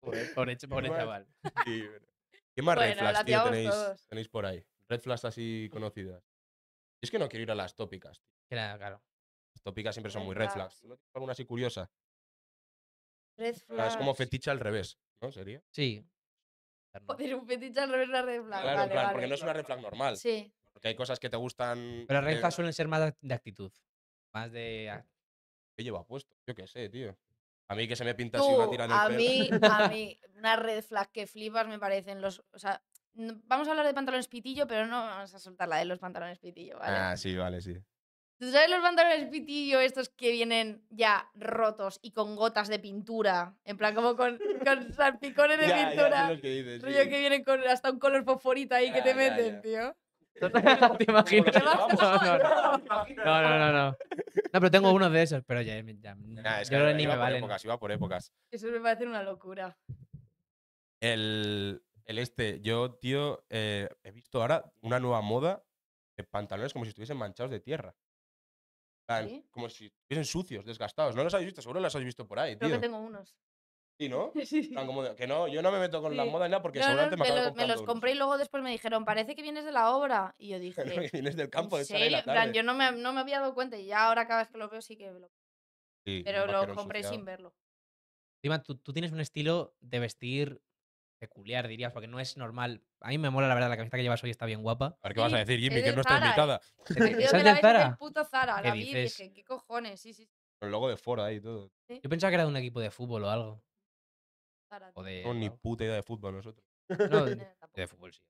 Por pobre, chaval. ¿Qué más bueno, red flags, tenéis, tenéis, por ahí? Red flags así conocidas. Es que no quiero ir a las tópicas. Claro, claro. Las tópicas siempre son muy red flags. ¿No tienes alguna así curiosa? Red flags. Es como fetiche al revés, ¿no? ¿Sería? Sí. Joder, un fetiche al revés la una red flag. Claro, porque no es una red flag normal. Sí. Porque hay cosas que te gustan. Pero las eh, rejas suelen ser más de actitud. Más de. ¿Qué lleva puesto? Yo qué sé, tío. A mí que se me pinta así una tira a mí, a mí, una red flag que flipas me parecen los. O sea, vamos a hablar de pantalones pitillo, pero no vamos a soltar la de los pantalones pitillo, ¿vale? Ah, sí, vale, sí. ¿Tú sabes los pantalones pitillo estos que vienen ya rotos y con gotas de pintura? En plan, como con, con salpicones de pintura. Ya, lo que dices, rollo que vienen con hasta un color fosforito ahí que te ah, meten, tío. No, no, no, no. pero tengo uno de esos, pero ya, ya es que ni iba Épocas, iba por épocas. Eso me parece una locura. El, este, yo, tío, eh, he visto ahora una nueva moda de pantalones como si estuviesen manchados de tierra. Como si estuviesen sucios, desgastados. No los habéis visto, seguro los habéis visto por ahí, Creo que tengo unos. Sí, ¿no? que no, yo no me meto con las modas ni nada porque seguramente me, me, me los compré y luego después me dijeron, parece que vienes de la obra. Y yo dije, vienes del campo de yo no me, había dado cuenta y ya ahora cada vez que lo veo sí que lo. Pero lo compré sin verlo. Encima, tú, tienes un estilo de vestir peculiar, dirías, porque no es normal. A mí me mola la verdad, la camiseta que llevas hoy está bien guapa. A ver qué vas a decir, Jimmy, que no está ¿eh? invitada. ¿Es de Zara? puto Zara, ¿qué cojones? Sí, sí. de ahí todo. Yo pensaba que era de un equipo de fútbol o algo no, ni puta idea de fútbol nosotros. No, de, fútbol sí.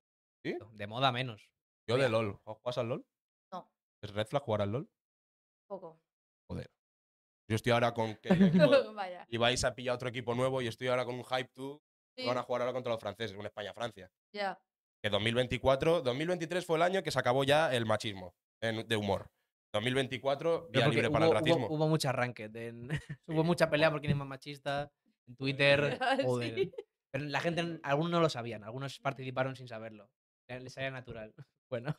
¿Sí? De moda menos. Yo de LOL. ¿Juegas al LOL? No. ¿Es red jugar al LOL? Poco. Joder. Yo estoy ahora con y vais a pillar otro equipo nuevo y estoy ahora con un hype tú. Van a jugar ahora contra los franceses, con España-Francia. Ya. Que 2024, 2023 fue el año que se acabó ya el machismo en, de humor. 2024, vía libre hubo, para el racismo. Hubo, mucha muchas hubo mucha pelea porque quién es más machista en Twitter. joder. Ah, pero la gente, algunos no lo sabían, algunos participaron sin saberlo. Les salía natural. Bueno.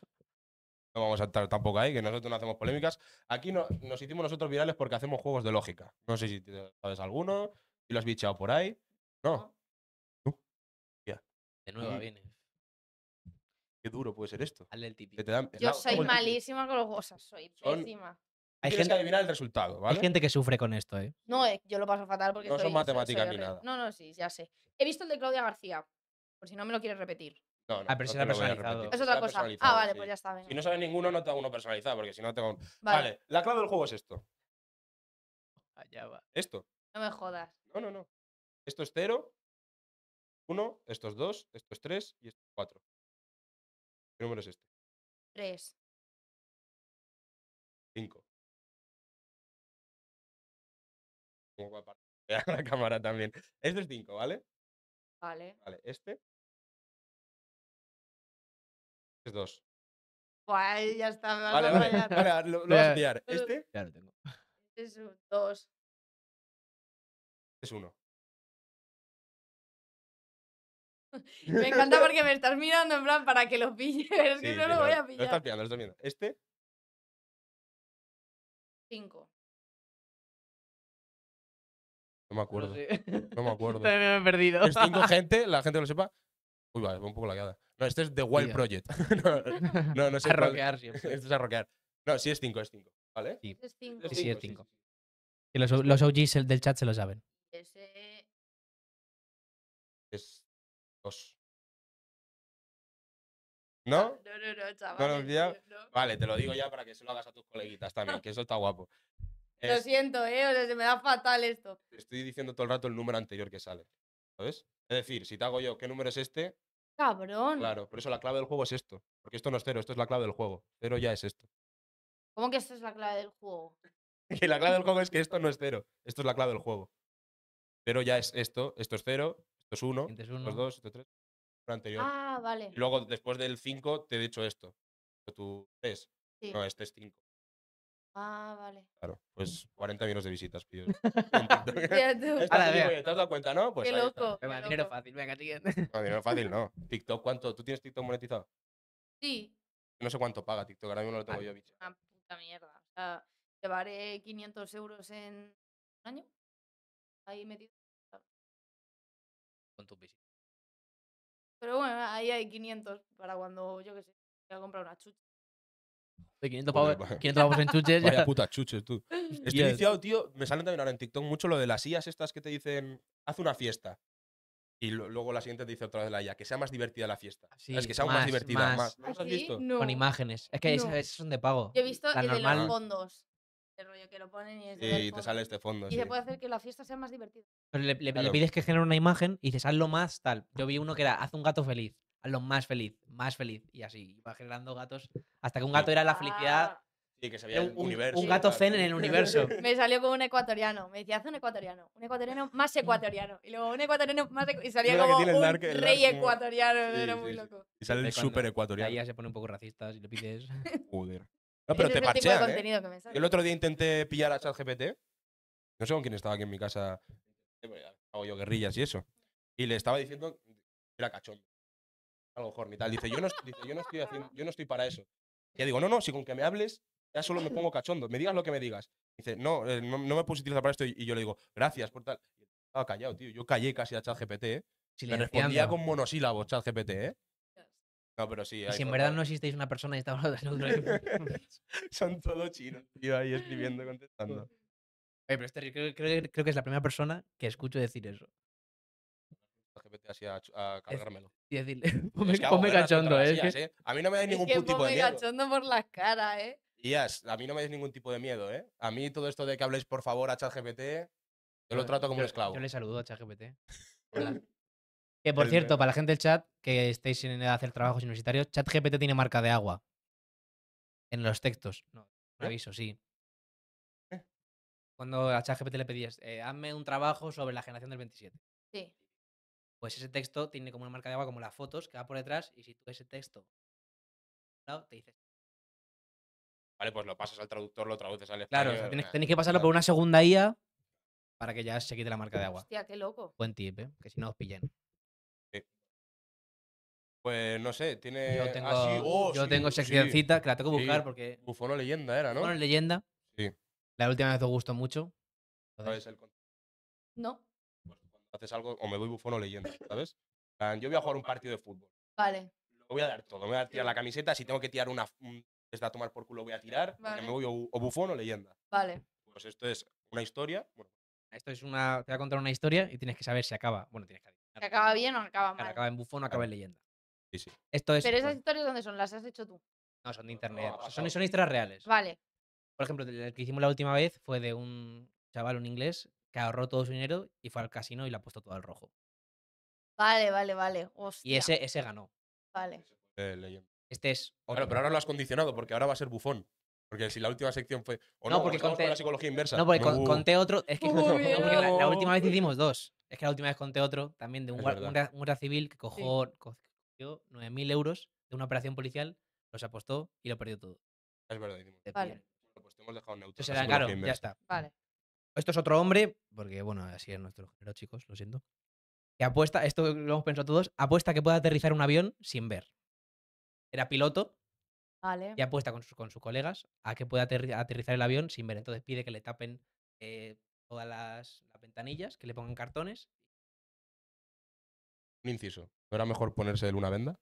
No vamos a estar tampoco ahí, que nosotros no hacemos polémicas. Aquí no, nos hicimos nosotros virales porque hacemos juegos de lógica. No sé si sabes alguno, si lo has bichado por ahí. No. ¿Tú? Ya. De nuevo viene. Qué duro puede ser esto. Yo soy malísima con los juegos, soy pésima. Hay gente, que adivinar el resultado, ¿vale? Hay gente que sufre con esto, ¿eh? No, eh, yo lo paso fatal porque. No son matemáticas ni nada. No, no, sí, ya sé. He visto el de Claudia García. Por si no me lo quieres repetir. No, no, ah, pero no personalizado. Es otra cosa. Ah, vale, pues ya está. bien. Si no sabes ninguno, no te hago uno personalizado, porque si no tengo. Vale. vale, la clave del juego es esto. Allá va. Esto. No me jodas. No, no, no. Esto es cero, uno, es dos, es tres y esto es cuatro. ¿Qué número es este? Tres. Cinco. como para la cámara también. Este es 5, ¿vale? Vale. Vale, este. Es 2. Guay, ya está. Me vas Vale, a vale, vale, lo, vas a pillar. Este Ya lo tengo. Es 2. es 1. Me encanta porque me estás mirando en plan para que lo pille, es que no lo voy a Lo estás pillando, lo estás mirando. Este 5. No me acuerdo. No, me acuerdo. me he perdido. Es cinco gente, la gente lo sepa. Uy, vale, un poco la guiada No, este es The Wild Project. no, no, sé. A roquear siempre. Esto es a No, sí es cinco, es cinco, ¿Vale? Sí, es cinco Sí, es cinco. Y los, los OGs del chat se lo saben. Ese. Es dos ¿No? Ah, no, no, no, chaval. Eh, vale, te lo digo ya para que se lo hagas a tus coleguitas también, que eso está guapo. Lo siento, ¿eh? O sea, se me da fatal esto. Estoy diciendo todo el rato el número anterior que sale. ¿Sabes? Es decir, si te hago yo, ¿qué número es este? Cabrón. Claro, por eso la clave del juego es esto. Porque esto no es cero, esto es la clave del juego. Cero ya es esto. ¿Cómo que esto es la clave del juego? la clave del juego es que esto no es cero. Esto es la clave del juego. Cero ya es esto, esto es cero, esto es uno, esto es uno. esto es dos, esto es tres. anterior. Ah, vale. luego, después del 5, te he dicho esto. Tú es No, este es cinco. Ah, vale. Claro, mm. pues 40 millones de visitas Ya a ¿Te has dado cuenta, no? Pues qué loco. dinero fácil, venga, siguiente. dinero fácil, no. TikTok, ¿cuánto? ¿Tú tienes TikTok monetizado? Sí. No sé cuánto paga TikTok, ahora mismo no lo tengo yo, bicho. Una ah, puta mierda. O sea, llevaré 500 euros en un año. Ahí metido. Con tus visitas. Pero bueno, ahí hay 500 para cuando, yo qué sé, voy a comprar una chucha de 500 pavos, 500 pavos en chuches. Vaya puta chuches, tú. Estoy he tío. Me salen también ahora en TikTok mucho lo de las IAs estas que te dicen, haz una fiesta. Y luego la siguiente te dice otra vez la IA, que sea más divertida la fiesta. Sí, es que sea más, más divertida, más. ¿No ¿Has visto? Con imágenes. Es que esas, son de pago. Yo he visto la normal. fondos. El rollo que lo ponen y, es de y te sale este fondo. Y se puede hacer que la fiesta sea más divertida. Pero le, pides que genere una imagen y dices, lo más tal. Yo vi uno que era, haz un gato feliz a lo más feliz, más feliz. Y así, iba generando gatos hasta que un gato era la felicidad. Y ah. que sabía un, universo. Un gato zen en el universo. me salió como un ecuatoriano. Me decía, haz un ecuatoriano. Un ecuatoriano más mm. ecuatoriano. Y luego un ecuatoriano más. ecuatoriano. Y salía como un rey ecuatoriano. era muy loco. Y sale el súper ecuatoriano. Ahí ya se pone un poco racista si lo pides. Joder. No, pero te parchean. ¿eh? el otro día intenté pillar a ChatGPT. No sé con quién estaba aquí en mi casa. Eh, hago yo guerrillas y eso. Y le estaba diciendo era cachondo algo y tal. Dice, yo no, dice, yo no, estoy, yo no estoy para eso. Y ya digo, no, no, si con que me hables, ya solo me pongo cachondo, me digas lo que me digas. Dice, no, eh, no, me puedo utilizar para esto. Y, yo le digo, gracias por tal. estaba callado, tío. Yo callé casi a ChatGPT, ¿eh? Me respondía con monosílabos, ChatGPT, ¿eh? No, pero sí. si en verdad no existéis una persona y está hablando de Son todos chinos, tío, ahí escribiendo, y contestando. Oye, pero este, creo, creo, que es la primera persona que escucho decir eso. ChatGPT así a, cargármelo. Y decirle, ponme, ¿eh? ¿eh? A mí no me dais ningún tipo de miedo. por ¿eh? a mí no me dais ningún tipo de miedo, ¿eh? A mí todo esto de que habléis por favor a ChatGPT, yo lo trato como un esclavo. Yo le saludo a ChatGPT. que por cierto, para la gente del chat, que estéis en hacer trabajos universitarios, ChatGPT tiene marca de agua. En los textos. ¿Eh? No, aviso, sí. ¿Eh? Cuando a ChatGPT le pedías, hazme un trabajo sobre la generación del 27. Sí pues ese texto tiene como una marca de agua como las fotos que va por detrás y si tú ese texto te dices vale pues lo pasas al traductor lo traduces al español claro eh, eh, tenéis, que pasarlo por una segunda IA para que ya se quite la marca de agua hostia qué loco buen tip ¿eh? que si no os pillen pues no sé, tiene. Ah, oh, yo tengo, yo tengo seccióncita que la tengo que buscar porque. Bufón leyenda era, ¿no? Bufón leyenda. Sí. La última vez os gustó mucho. No algo o me voy bufón o leyenda, ¿sabes? Yo voy a jugar un partido de fútbol. Vale. Lo voy a dar todo. Me voy a tirar la camiseta. Si tengo que tirar una, Es desde a tomar por culo, voy a tirar. Vale. Me voy o, bufón o leyenda. Vale. Pues esto es una historia. Bueno, esto es una. Te voy a contar una historia y tienes que saber si acaba. Bueno, tienes que adivinar. acaba bien o acaba mal? acaba en bufón o acaba en leyenda. Sí, sí. Esto es. Pero esas pues historias, ¿dónde son? ¿Las has hecho tú? No, son de internet. son, son historias reales. Vale. Por ejemplo, el que hicimos la última vez fue de un chaval, un inglés, que ahorró todo su dinero y fue al casino y la ha puesto todo al rojo. Vale, vale, vale. Y ese, ese ganó. Vale. este es pero ahora lo has condicionado porque ahora va a ser bufón. Porque si la última sección fue. O no, porque conté. Con la psicología inversa. No, porque conté otro. Es que la, última vez hicimos dos. Es que la última vez conté otro también de un, guardia civil que cogió, cogió 9.000 euros de una operación policial, los apostó y lo perdió todo. Es verdad, hicimos. Vale. Pues te hemos dejado neutro. ya está. Vale. Esto es otro hombre, porque bueno, así es nuestro género, chicos, lo siento. Que apuesta, esto lo hemos pensado todos, apuesta que pueda aterrizar un avión sin ver. Era piloto vale. y apuesta con, sus colegas a que pueda aterrizar el avión sin ver. Entonces pide que le tapen eh, todas las, ventanillas, que le pongan cartones. Un inciso. ¿No era mejor ponerse de una venda?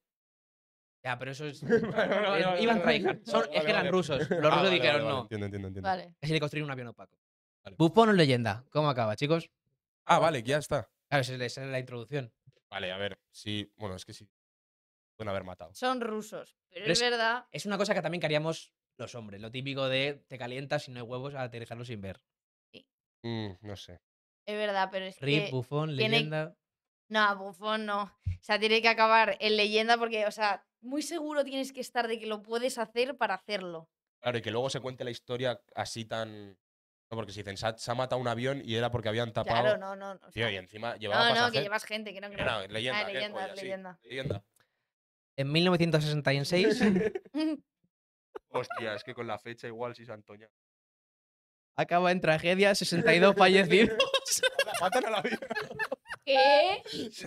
Ya, pero eso es. Iban es que eran rusos. Los ah, rusos dijeron no. Vale. Es le construir un avión opaco. ¿Bufón o leyenda. ¿Cómo acaba, chicos? Ah, vale, ya está. Claro, esa es la introducción. Vale, a ver, sí. Bueno, es que sí. Pueden haber matado. Son rusos, pero, es, verdad. Es una cosa que también queríamos los hombres. Lo típico de te calientas y no hay huevos a aterrizarlo sin ver. Sí, mm, no sé. Es verdad, pero es que. Buffon, leyenda. No, bufón no. O sea, tiene que acabar en leyenda porque, o sea, muy seguro tienes que estar de que lo puedes hacer para hacerlo. Claro, y que luego se cuente la historia así tan. No, porque si dicen, se ha, matado un avión y era porque habían tapado. Claro, no, no. no Tío, y encima llevaba. No, no, que llevas gente, que no creo. No, no, leyenda. Ah, eh, leyenda, leyenda. En 1966. Hostia, es que con la fecha igual sí es antoña. Acaba en tragedia, 62 fallecidos. Matan al avión. ¿Qué?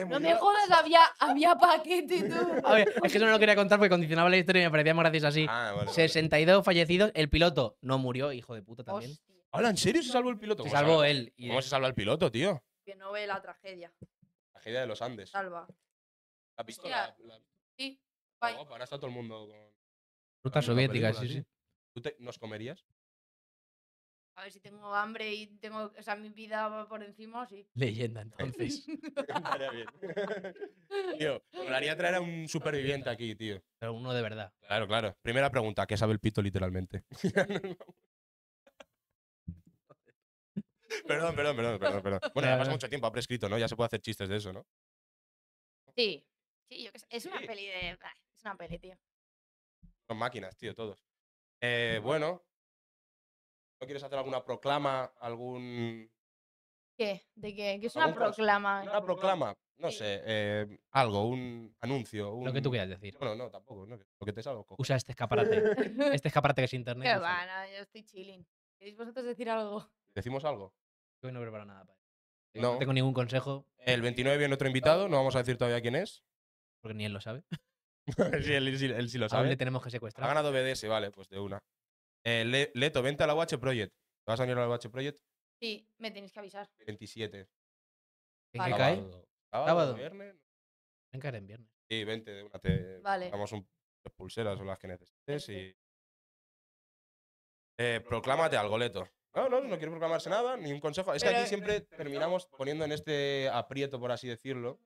no me jodas, había, había paquete, tú. A ver, es que eso no lo quería contar porque condicionaba la historia y me parecía más gracioso así. 62 ah, fallecidos, el piloto no murió, hijo de puta también. Hola, ¿en serio se salvó el piloto? Se salvó él. ¿Cómo se salva el piloto, tío? Que no ve la tragedia. tragedia de los Andes. Salva. ¿La pistola? Sí. Ah, bye. ahora está todo el mundo con. Ruta soviética, sí, sí. ¿Tú nos comerías? A ver si tengo hambre y tengo. O sea, mi vida por encima, sí. Leyenda, entonces. Estaría bien. tío, traer a un superviviente aquí, tío. Pero uno de verdad. Claro, claro. Primera pregunta: ¿qué sabe el pito literalmente? perdón, perdón, perdón, perdón, Bueno, ya pasa mucho tiempo, ha prescrito, ¿no? Ya se puede hacer chistes de eso, ¿no? Sí. Sí, yo qué sé. Es una peli de. Es una peli, tío. Son máquinas, tío, todos. Eh, bueno. ¿No quieres hacer alguna proclama? ¿Algún. ¿Qué? ¿De qué? qué es una proclama. Una proclama? No sé, eh, algo, un anuncio. Un... Lo que tú quieras decir. Bueno, no, tampoco. No, te salgo Usa este escaparate. Este escaparate que es internet. Qué yo estoy chilling. ¿Queréis vosotros decir algo? ¿Decimos algo? Yo no preparo nada para No. tengo ningún consejo. El 29 viene otro invitado, no vamos a decir todavía quién es. Porque ni él lo sabe. si él, sí lo sabe. le tenemos que secuestrar. Ha ganado BDS, vale, pues de una. Eh, Leto, vente a la Watch Project. ¿Te vas a unir a la Watch Project? Sí, me tenéis que avisar. 27. ¿En qué cae? Sábado. Viernes. En en viernes. Sí, vente de una. Te vale. Damos un, pulseras o las que necesites y. Eh, proclámate algo, Leto. No, no, no quiero proclamarse nada, ni un consejo. Es que aquí siempre terminamos poniendo en este aprieto, por así decirlo.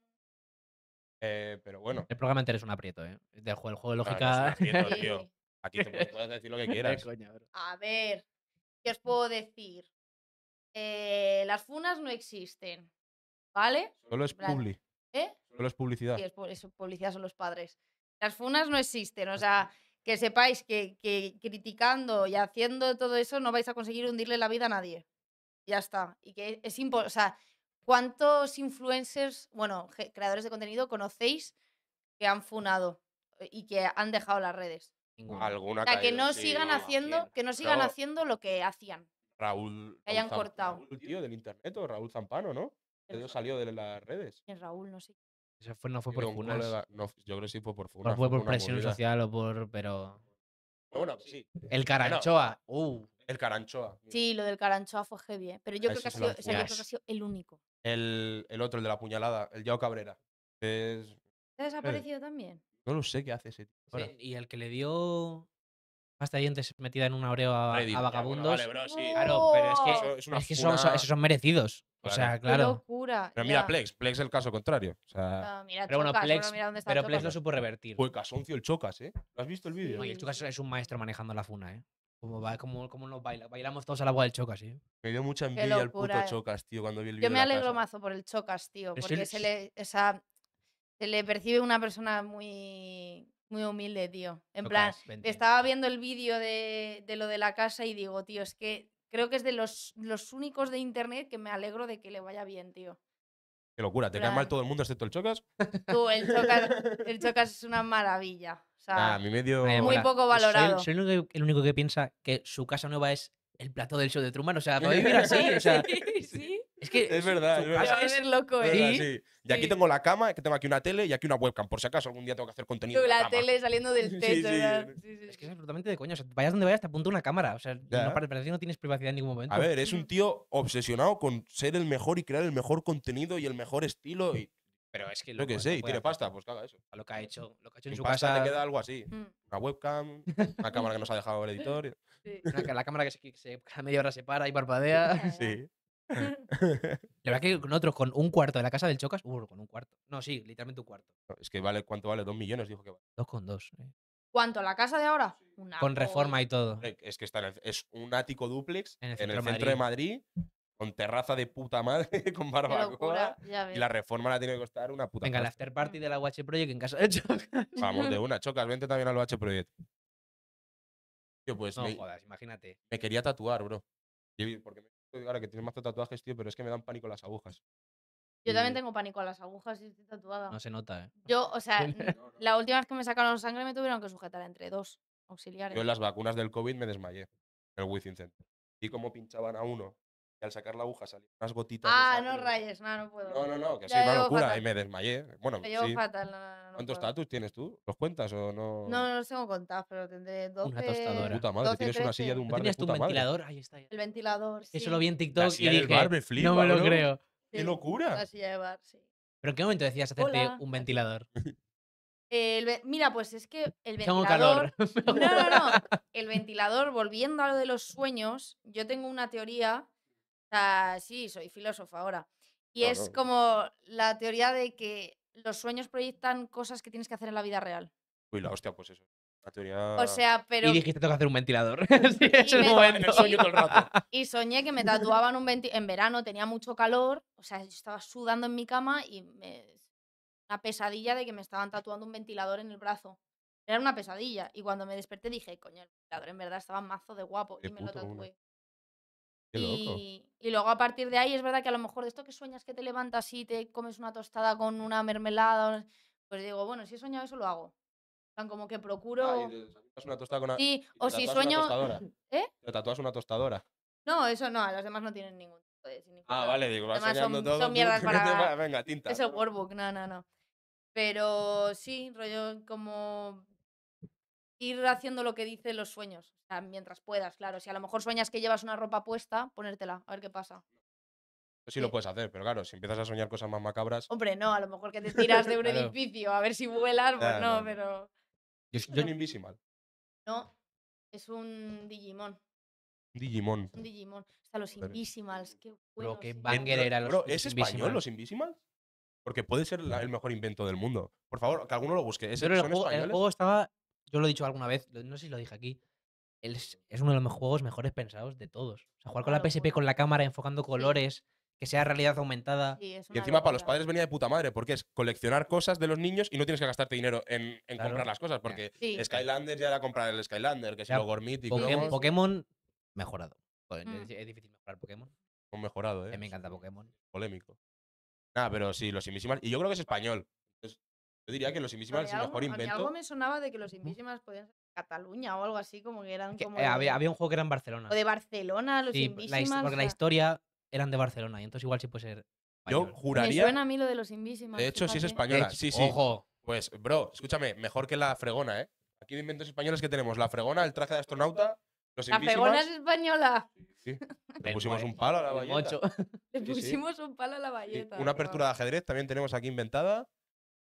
Eh, pero bueno. El programa entero es un aprieto, ¿eh? El juego, de lógica. Aquí te puedes decir lo que quieras. A ver, ¿qué os puedo decir? Eh, las funas no existen, ¿vale? Solo es publicidad. ¿eh? Solo es publicidad. es publicidad son los padres. Las funas no existen, o sea, que sepáis que, criticando y haciendo todo eso no vais a conseguir hundirle la vida a nadie. Ya está. Y que es ¿cuántos influencers, bueno, creadores de contenido conocéis que han funado eh, y que han dejado las redes? o que no sigan haciendo, que no sigan haciendo lo que hacían. Raúl. hayan cortado. tío, del internet, o Raúl Zampano, ¿no? Que salió de las redes. Raúl, no sé fue, no fue por funas. yo creo que sí fue por funas. No fue, por presión social o por. Pero. Bueno, sí. El Caranchoa. uh. El Caranchoa. Sí, lo del Caranchoa fue heavy, ¿eh? Pero yo, creo que, ha sido, el único. El, el, otro, el de la puñalada, el Yao Cabrera. Es... ¿Se ha eh. desaparecido también? No lo sé qué hace ese tío. y el que le dio hasta de dientes metida en un oreo a, vagabundos. vale, bro, sí. Claro, pero es que, esos es que son, merecidos. O sea, claro. locura. Pero mira, Plex, Plex es el caso contrario. Ah, pero bueno, Plex, pero Plex lo supo revertir. Pues Casoncio el Chocas, ¿eh? ¿Lo has visto el vídeo? Oye, el Chocas es un maestro manejando la funa, ¿eh? Como, nos baila, bailamos todos a la agua del Chocas, ¿eh? Me dio mucha envidia el puto Chocas, tío, cuando vi el vídeo. Yo me alegro mazo por el Chocas, tío, porque se le, se le percibe una persona muy muy humilde, tío. En plan, estaba viendo el vídeo de, lo de la casa y digo, tío, es que creo que es de los, los únicos de internet que me alegro de que le vaya bien, tío. Qué locura, te cae mal todo el mundo excepto el Chocas. Tú, el Chocas, es una maravilla. O sea, medio... Muy poco valorado. Soy, el, único que, piensa que su casa nueva es el plato del show de Truman. O sea, podéis vivir así. O sea, Es que es verdad. Es verdad. Es loco, ¿eh? Y aquí tengo la cama, que tengo aquí una tele y aquí una webcam, por si acaso algún día tengo que hacer contenido. la, la tele saliendo del techo. es que es absolutamente de coño. vayas donde vayas, te apunta una cámara. O sea, no, no tienes privacidad en ningún momento. A ver, es un tío obsesionado con ser el mejor y crear el mejor contenido y el mejor estilo. Y... Pero es que. Lo pues que sé, y tiene pasta, pues caga eso. A lo que ha hecho, lo que ha hecho en, su pasta casa. Le queda algo así. Mm. Una webcam, una cámara que nos ha dejado el editor. Y... La, cámara que, se, media hora se para y parpadea. Sí. La verdad que con otros, con un cuarto de la casa del Chocas, uh, con un cuarto. No, sí, literalmente un cuarto. Es que vale, ¿cuánto vale? Dos millones, dijo que vale. Dos con dos. Eh. ¿Cuánto? ¿La casa de ahora? Una Con reforma y todo. Es que está es un ático duplex en el centro, de, Madrid. con terraza de puta madre, con barbacoa. Y la reforma la tiene que costar una puta Venga, la after party mm. de la UH Project en casa de Chocas. Vamos, de una, chocas, vente también al WH Project. yo pues No jodas, imagínate. me quería tatuar, bro ahora que tienes más tatuajes, tío, pero es que me dan pánico las agujas. Yo también tengo pánico a las agujas y estoy tatuada. No se nota, ¿eh? Yo, o sea, la última vez que me sacaron sangre me tuvieron que sujetar entre dos auxiliares. Yo en las vacunas del COVID me desmayé, el Wizzing Center. Y como pinchaban a uno y al sacar la aguja salían unas gotitas. Ah, no rayes, no, no puedo. No, no, no, que soy una locura y me desmayé. Bueno, me llevo fatal. ¿Cuántos tatu tienes tú? ¿Los cuentas o no? No, no los tengo contados, pero tendré 12. Una tostadora. tienes una silla de un bar. de un ventilador? Ahí está. El ventilador. Sí. Eso lo vi en TikTok y dije, me no me lo creo. ¡Qué locura! La silla de bar, sí. ¿Pero en qué momento decías hacerte un ventilador? Mira, pues es que el ventilador. Tengo calor. No, no, no. El ventilador, volviendo a lo de los sueños, yo tengo una teoría Ah, sí, soy filósofo ahora. Y es como la teoría de que los sueños proyectan cosas que tienes que hacer en la vida real. Uy, la hostia, pues eso. La teoría... O sea, Y dijiste, tengo que hacer un ventilador. es momento. Y soñé que me tatuaban un ventilador. En verano tenía mucho calor, o sea, yo estaba sudando en mi cama y Una pesadilla de que me estaban tatuando un ventilador en el brazo. Era una pesadilla. Y cuando me desperté dije, coño, el ventilador en verdad estaba mazo de guapo y me lo tatué. Y, luego a partir de ahí es verdad que a lo mejor de esto que sueñas que te levantas y te comes una tostada con una mermelada, pues digo, bueno, si he soñado eso lo hago. Tan como que ah, procuro... una o si sueño... una tostadora. No, eso no, los demás no tienen ningún tipo Ah, vale, digo, vas soñando todo. Son mierdas este para... Venga, tinta. Es el workbook, no, no, no. Pero sí, rollo como ir haciendo lo que dicen los sueños. O sea, mientras puedas, claro. Si a lo mejor sueñas que llevas una ropa puesta, ponértela, a ver qué pasa. Pues sí, lo eh puedes hacer, pero claro, si empiezas a soñar cosas más macabras. Hombre, no, a lo mejor que te tiras de un edificio a ver si vuelas, pues no, pero. Yo, No, es un Digimon. Digimon. Un Digimon. Hasta los Invisimals, qué Lo que banger era los ¿Es español los Invisimals? Porque puede ser el mejor invento del mundo. Por favor, que alguno lo busque. pero el, juego, estaba yo lo he dicho alguna vez, no sé si lo dije aquí, es, uno de los juegos mejores pensados de todos. O sea, jugar con la PSP con la cámara enfocando colores, que sea realidad aumentada. y encima para los padres venía de puta madre, porque es coleccionar cosas de los niños y no tienes que gastarte dinero en, comprar las cosas, porque Skylanders ya era comprar el Skylander, que es lo Gormiti, Pokémon, mejorado. Mm. es, difícil mejorar Pokémon. mejorado, ¿eh? me encanta Pokémon. Polémico. Nada, pero sí, lo Simísimas. Y yo creo que es español. Yo diría que Los invísimas es el mejor invento. A algo me sonaba de que Los invísimas podían ser de Cataluña o algo así, como que eran como... Eh, había, había, un juego que era en Barcelona. O de Barcelona, Los sí, porque la historia eran de Barcelona y entonces igual sí puede ser... Yo juraría... Me suena a mí lo de Los invísimas De hecho, si sí es española, sí, sí. Ojo. Pues, bro, escúchame, mejor que la fregona, ¿eh? Aquí de inventos españoles que tenemos la fregona, el traje de astronauta, los La fregona es española. Sí. Le pusimos un palo a la valleta. Le pusimos un palo a la valleta. Una apertura de ajedrez también tenemos aquí inventada.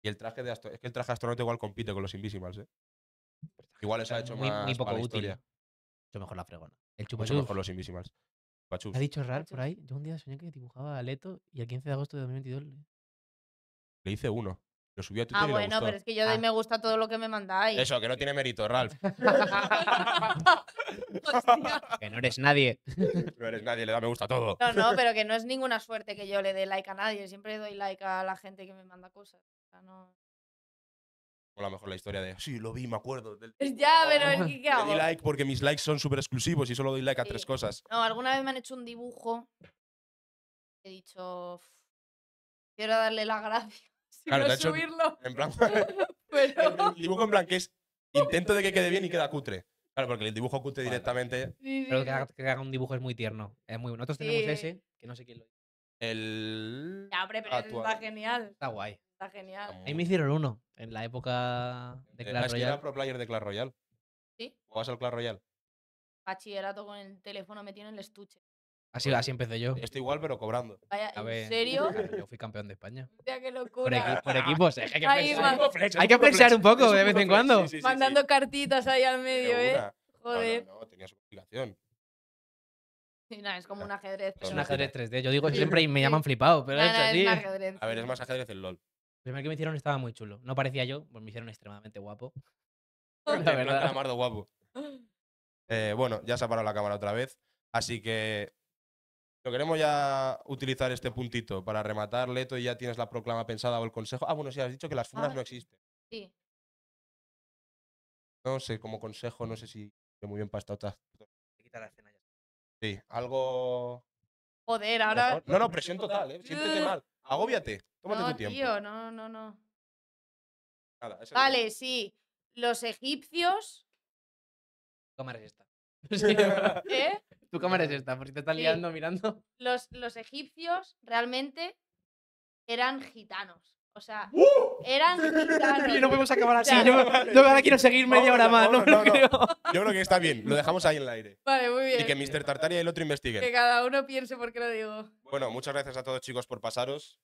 Y el traje de astronauta. Es que el traje astronauta igual compite con los invisibles ¿eh? Pues igual eso ha hecho más poco para la historia. Mucho mejor la fregona. El Mucho mejor los invisibles ¿Ha dicho Ralph por ahí? Yo un día soñé que dibujaba a Leto y el 15 de agosto de 2022 le- Le hice uno. Lo subí a ah, Twitter Ah, bueno, pero es que yo doy ah. me gusta todo lo que me mandáis. Eso, que no tiene mérito, Ralph. Que no eres nadie. No eres nadie, le da me gusta a todo. No, no, pero que no es ninguna suerte que yo le dé like a nadie. Siempre doy like a la gente que me manda cosas. O a lo mejor la historia de, sí, lo vi, me acuerdo. Ya, pero ¿qué, hago? like porque mis likes son súper exclusivos y solo doy like a tres cosas. No, alguna vez me han hecho un dibujo. He dicho, quiero darle la gracia. Claro, subirlo. el dibujo en plan que es intento de que quede bien y queda cutre. Claro, porque el dibujo cutre directamente. Pero que haga, un dibujo es muy tierno. Es muy bueno. Nosotros tenemos ese, que no sé quién lo El. Ya, hombre, pero está genial. Está guay. Está genial. Ahí me hicieron uno, en la época de eh, Clash ah, Royale. era pro player de Clash Royale. ¿Sí? ¿vas al Clash Royale? Bachillerato con el teléfono metido en el estuche. Así, así empecé yo. Estoy igual, pero cobrando. ¿En serio? yo fui campeón de España. qué Por, locura. por equipos, hay que pensar, Hay que pensar un poco de vez en cuando. Mandando cartitas ahí al medio, ¿eh? Joder. No, tenía su aplicación. es como ah, un ajedrez. Es un ajedrez 3D. Yo digo siempre y me llaman flipado, pero es así. A ver, es más ajedrez el LOL. El primer que me hicieron estaba muy chulo. No parecía yo, pues me hicieron extremadamente guapo. La verdad. guapo. Eh, bueno, ya se ha parado la cámara otra vez. Así que lo queremos ya utilizar este puntito para rematar, Leto, y ya tienes la proclama pensada o el consejo. Ah, bueno, sí, has dicho que las funas no existen. Sí. No sé, como consejo, no sé si muy bien para esta otra. Sí, algo no, no, presión total, ¿eh? Siéntete mal. Agóbiate. Tómate tu tiempo. Tío, no, no, no. vale, sí. Los egipcios. Tu cámara es esta. ¿Eh? ¿tú Tu cámara es esta, por si te están liando mirando. Los, los egipcios realmente eran gitanos. O sea, ¡Uh! eran no podemos acabar así. Yo, yo ahora quiero seguir media hora más. No, creo. Yo creo que está bien. Lo dejamos ahí en el aire. Vale, muy bien. Y que Mr. Tartaria y el otro investiguen. Que cada uno piense por qué lo digo. Bueno, muchas gracias a todos, chicos, por pasaros.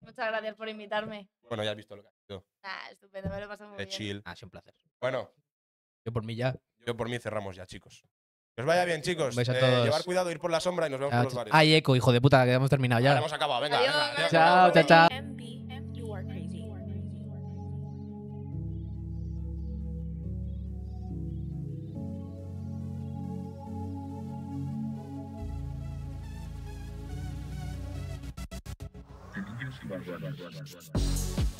Muchas gracias por invitarme. Bueno, ya has visto lo que ha sido. Ah, estupendo, me lo pasamos muy de chill. Ah, sido un placer. Bueno. Yo por mí ya. Yo por mí cerramos ya, chicos. Que os vaya bien, chicos. Eh, llevar cuidado, ir por la sombra y nos vemos en los bares. Ay, eco, hijo de puta, que hemos terminado ya. Ya hemos acabado, venga. venga, chao, chao, chao. Gracias.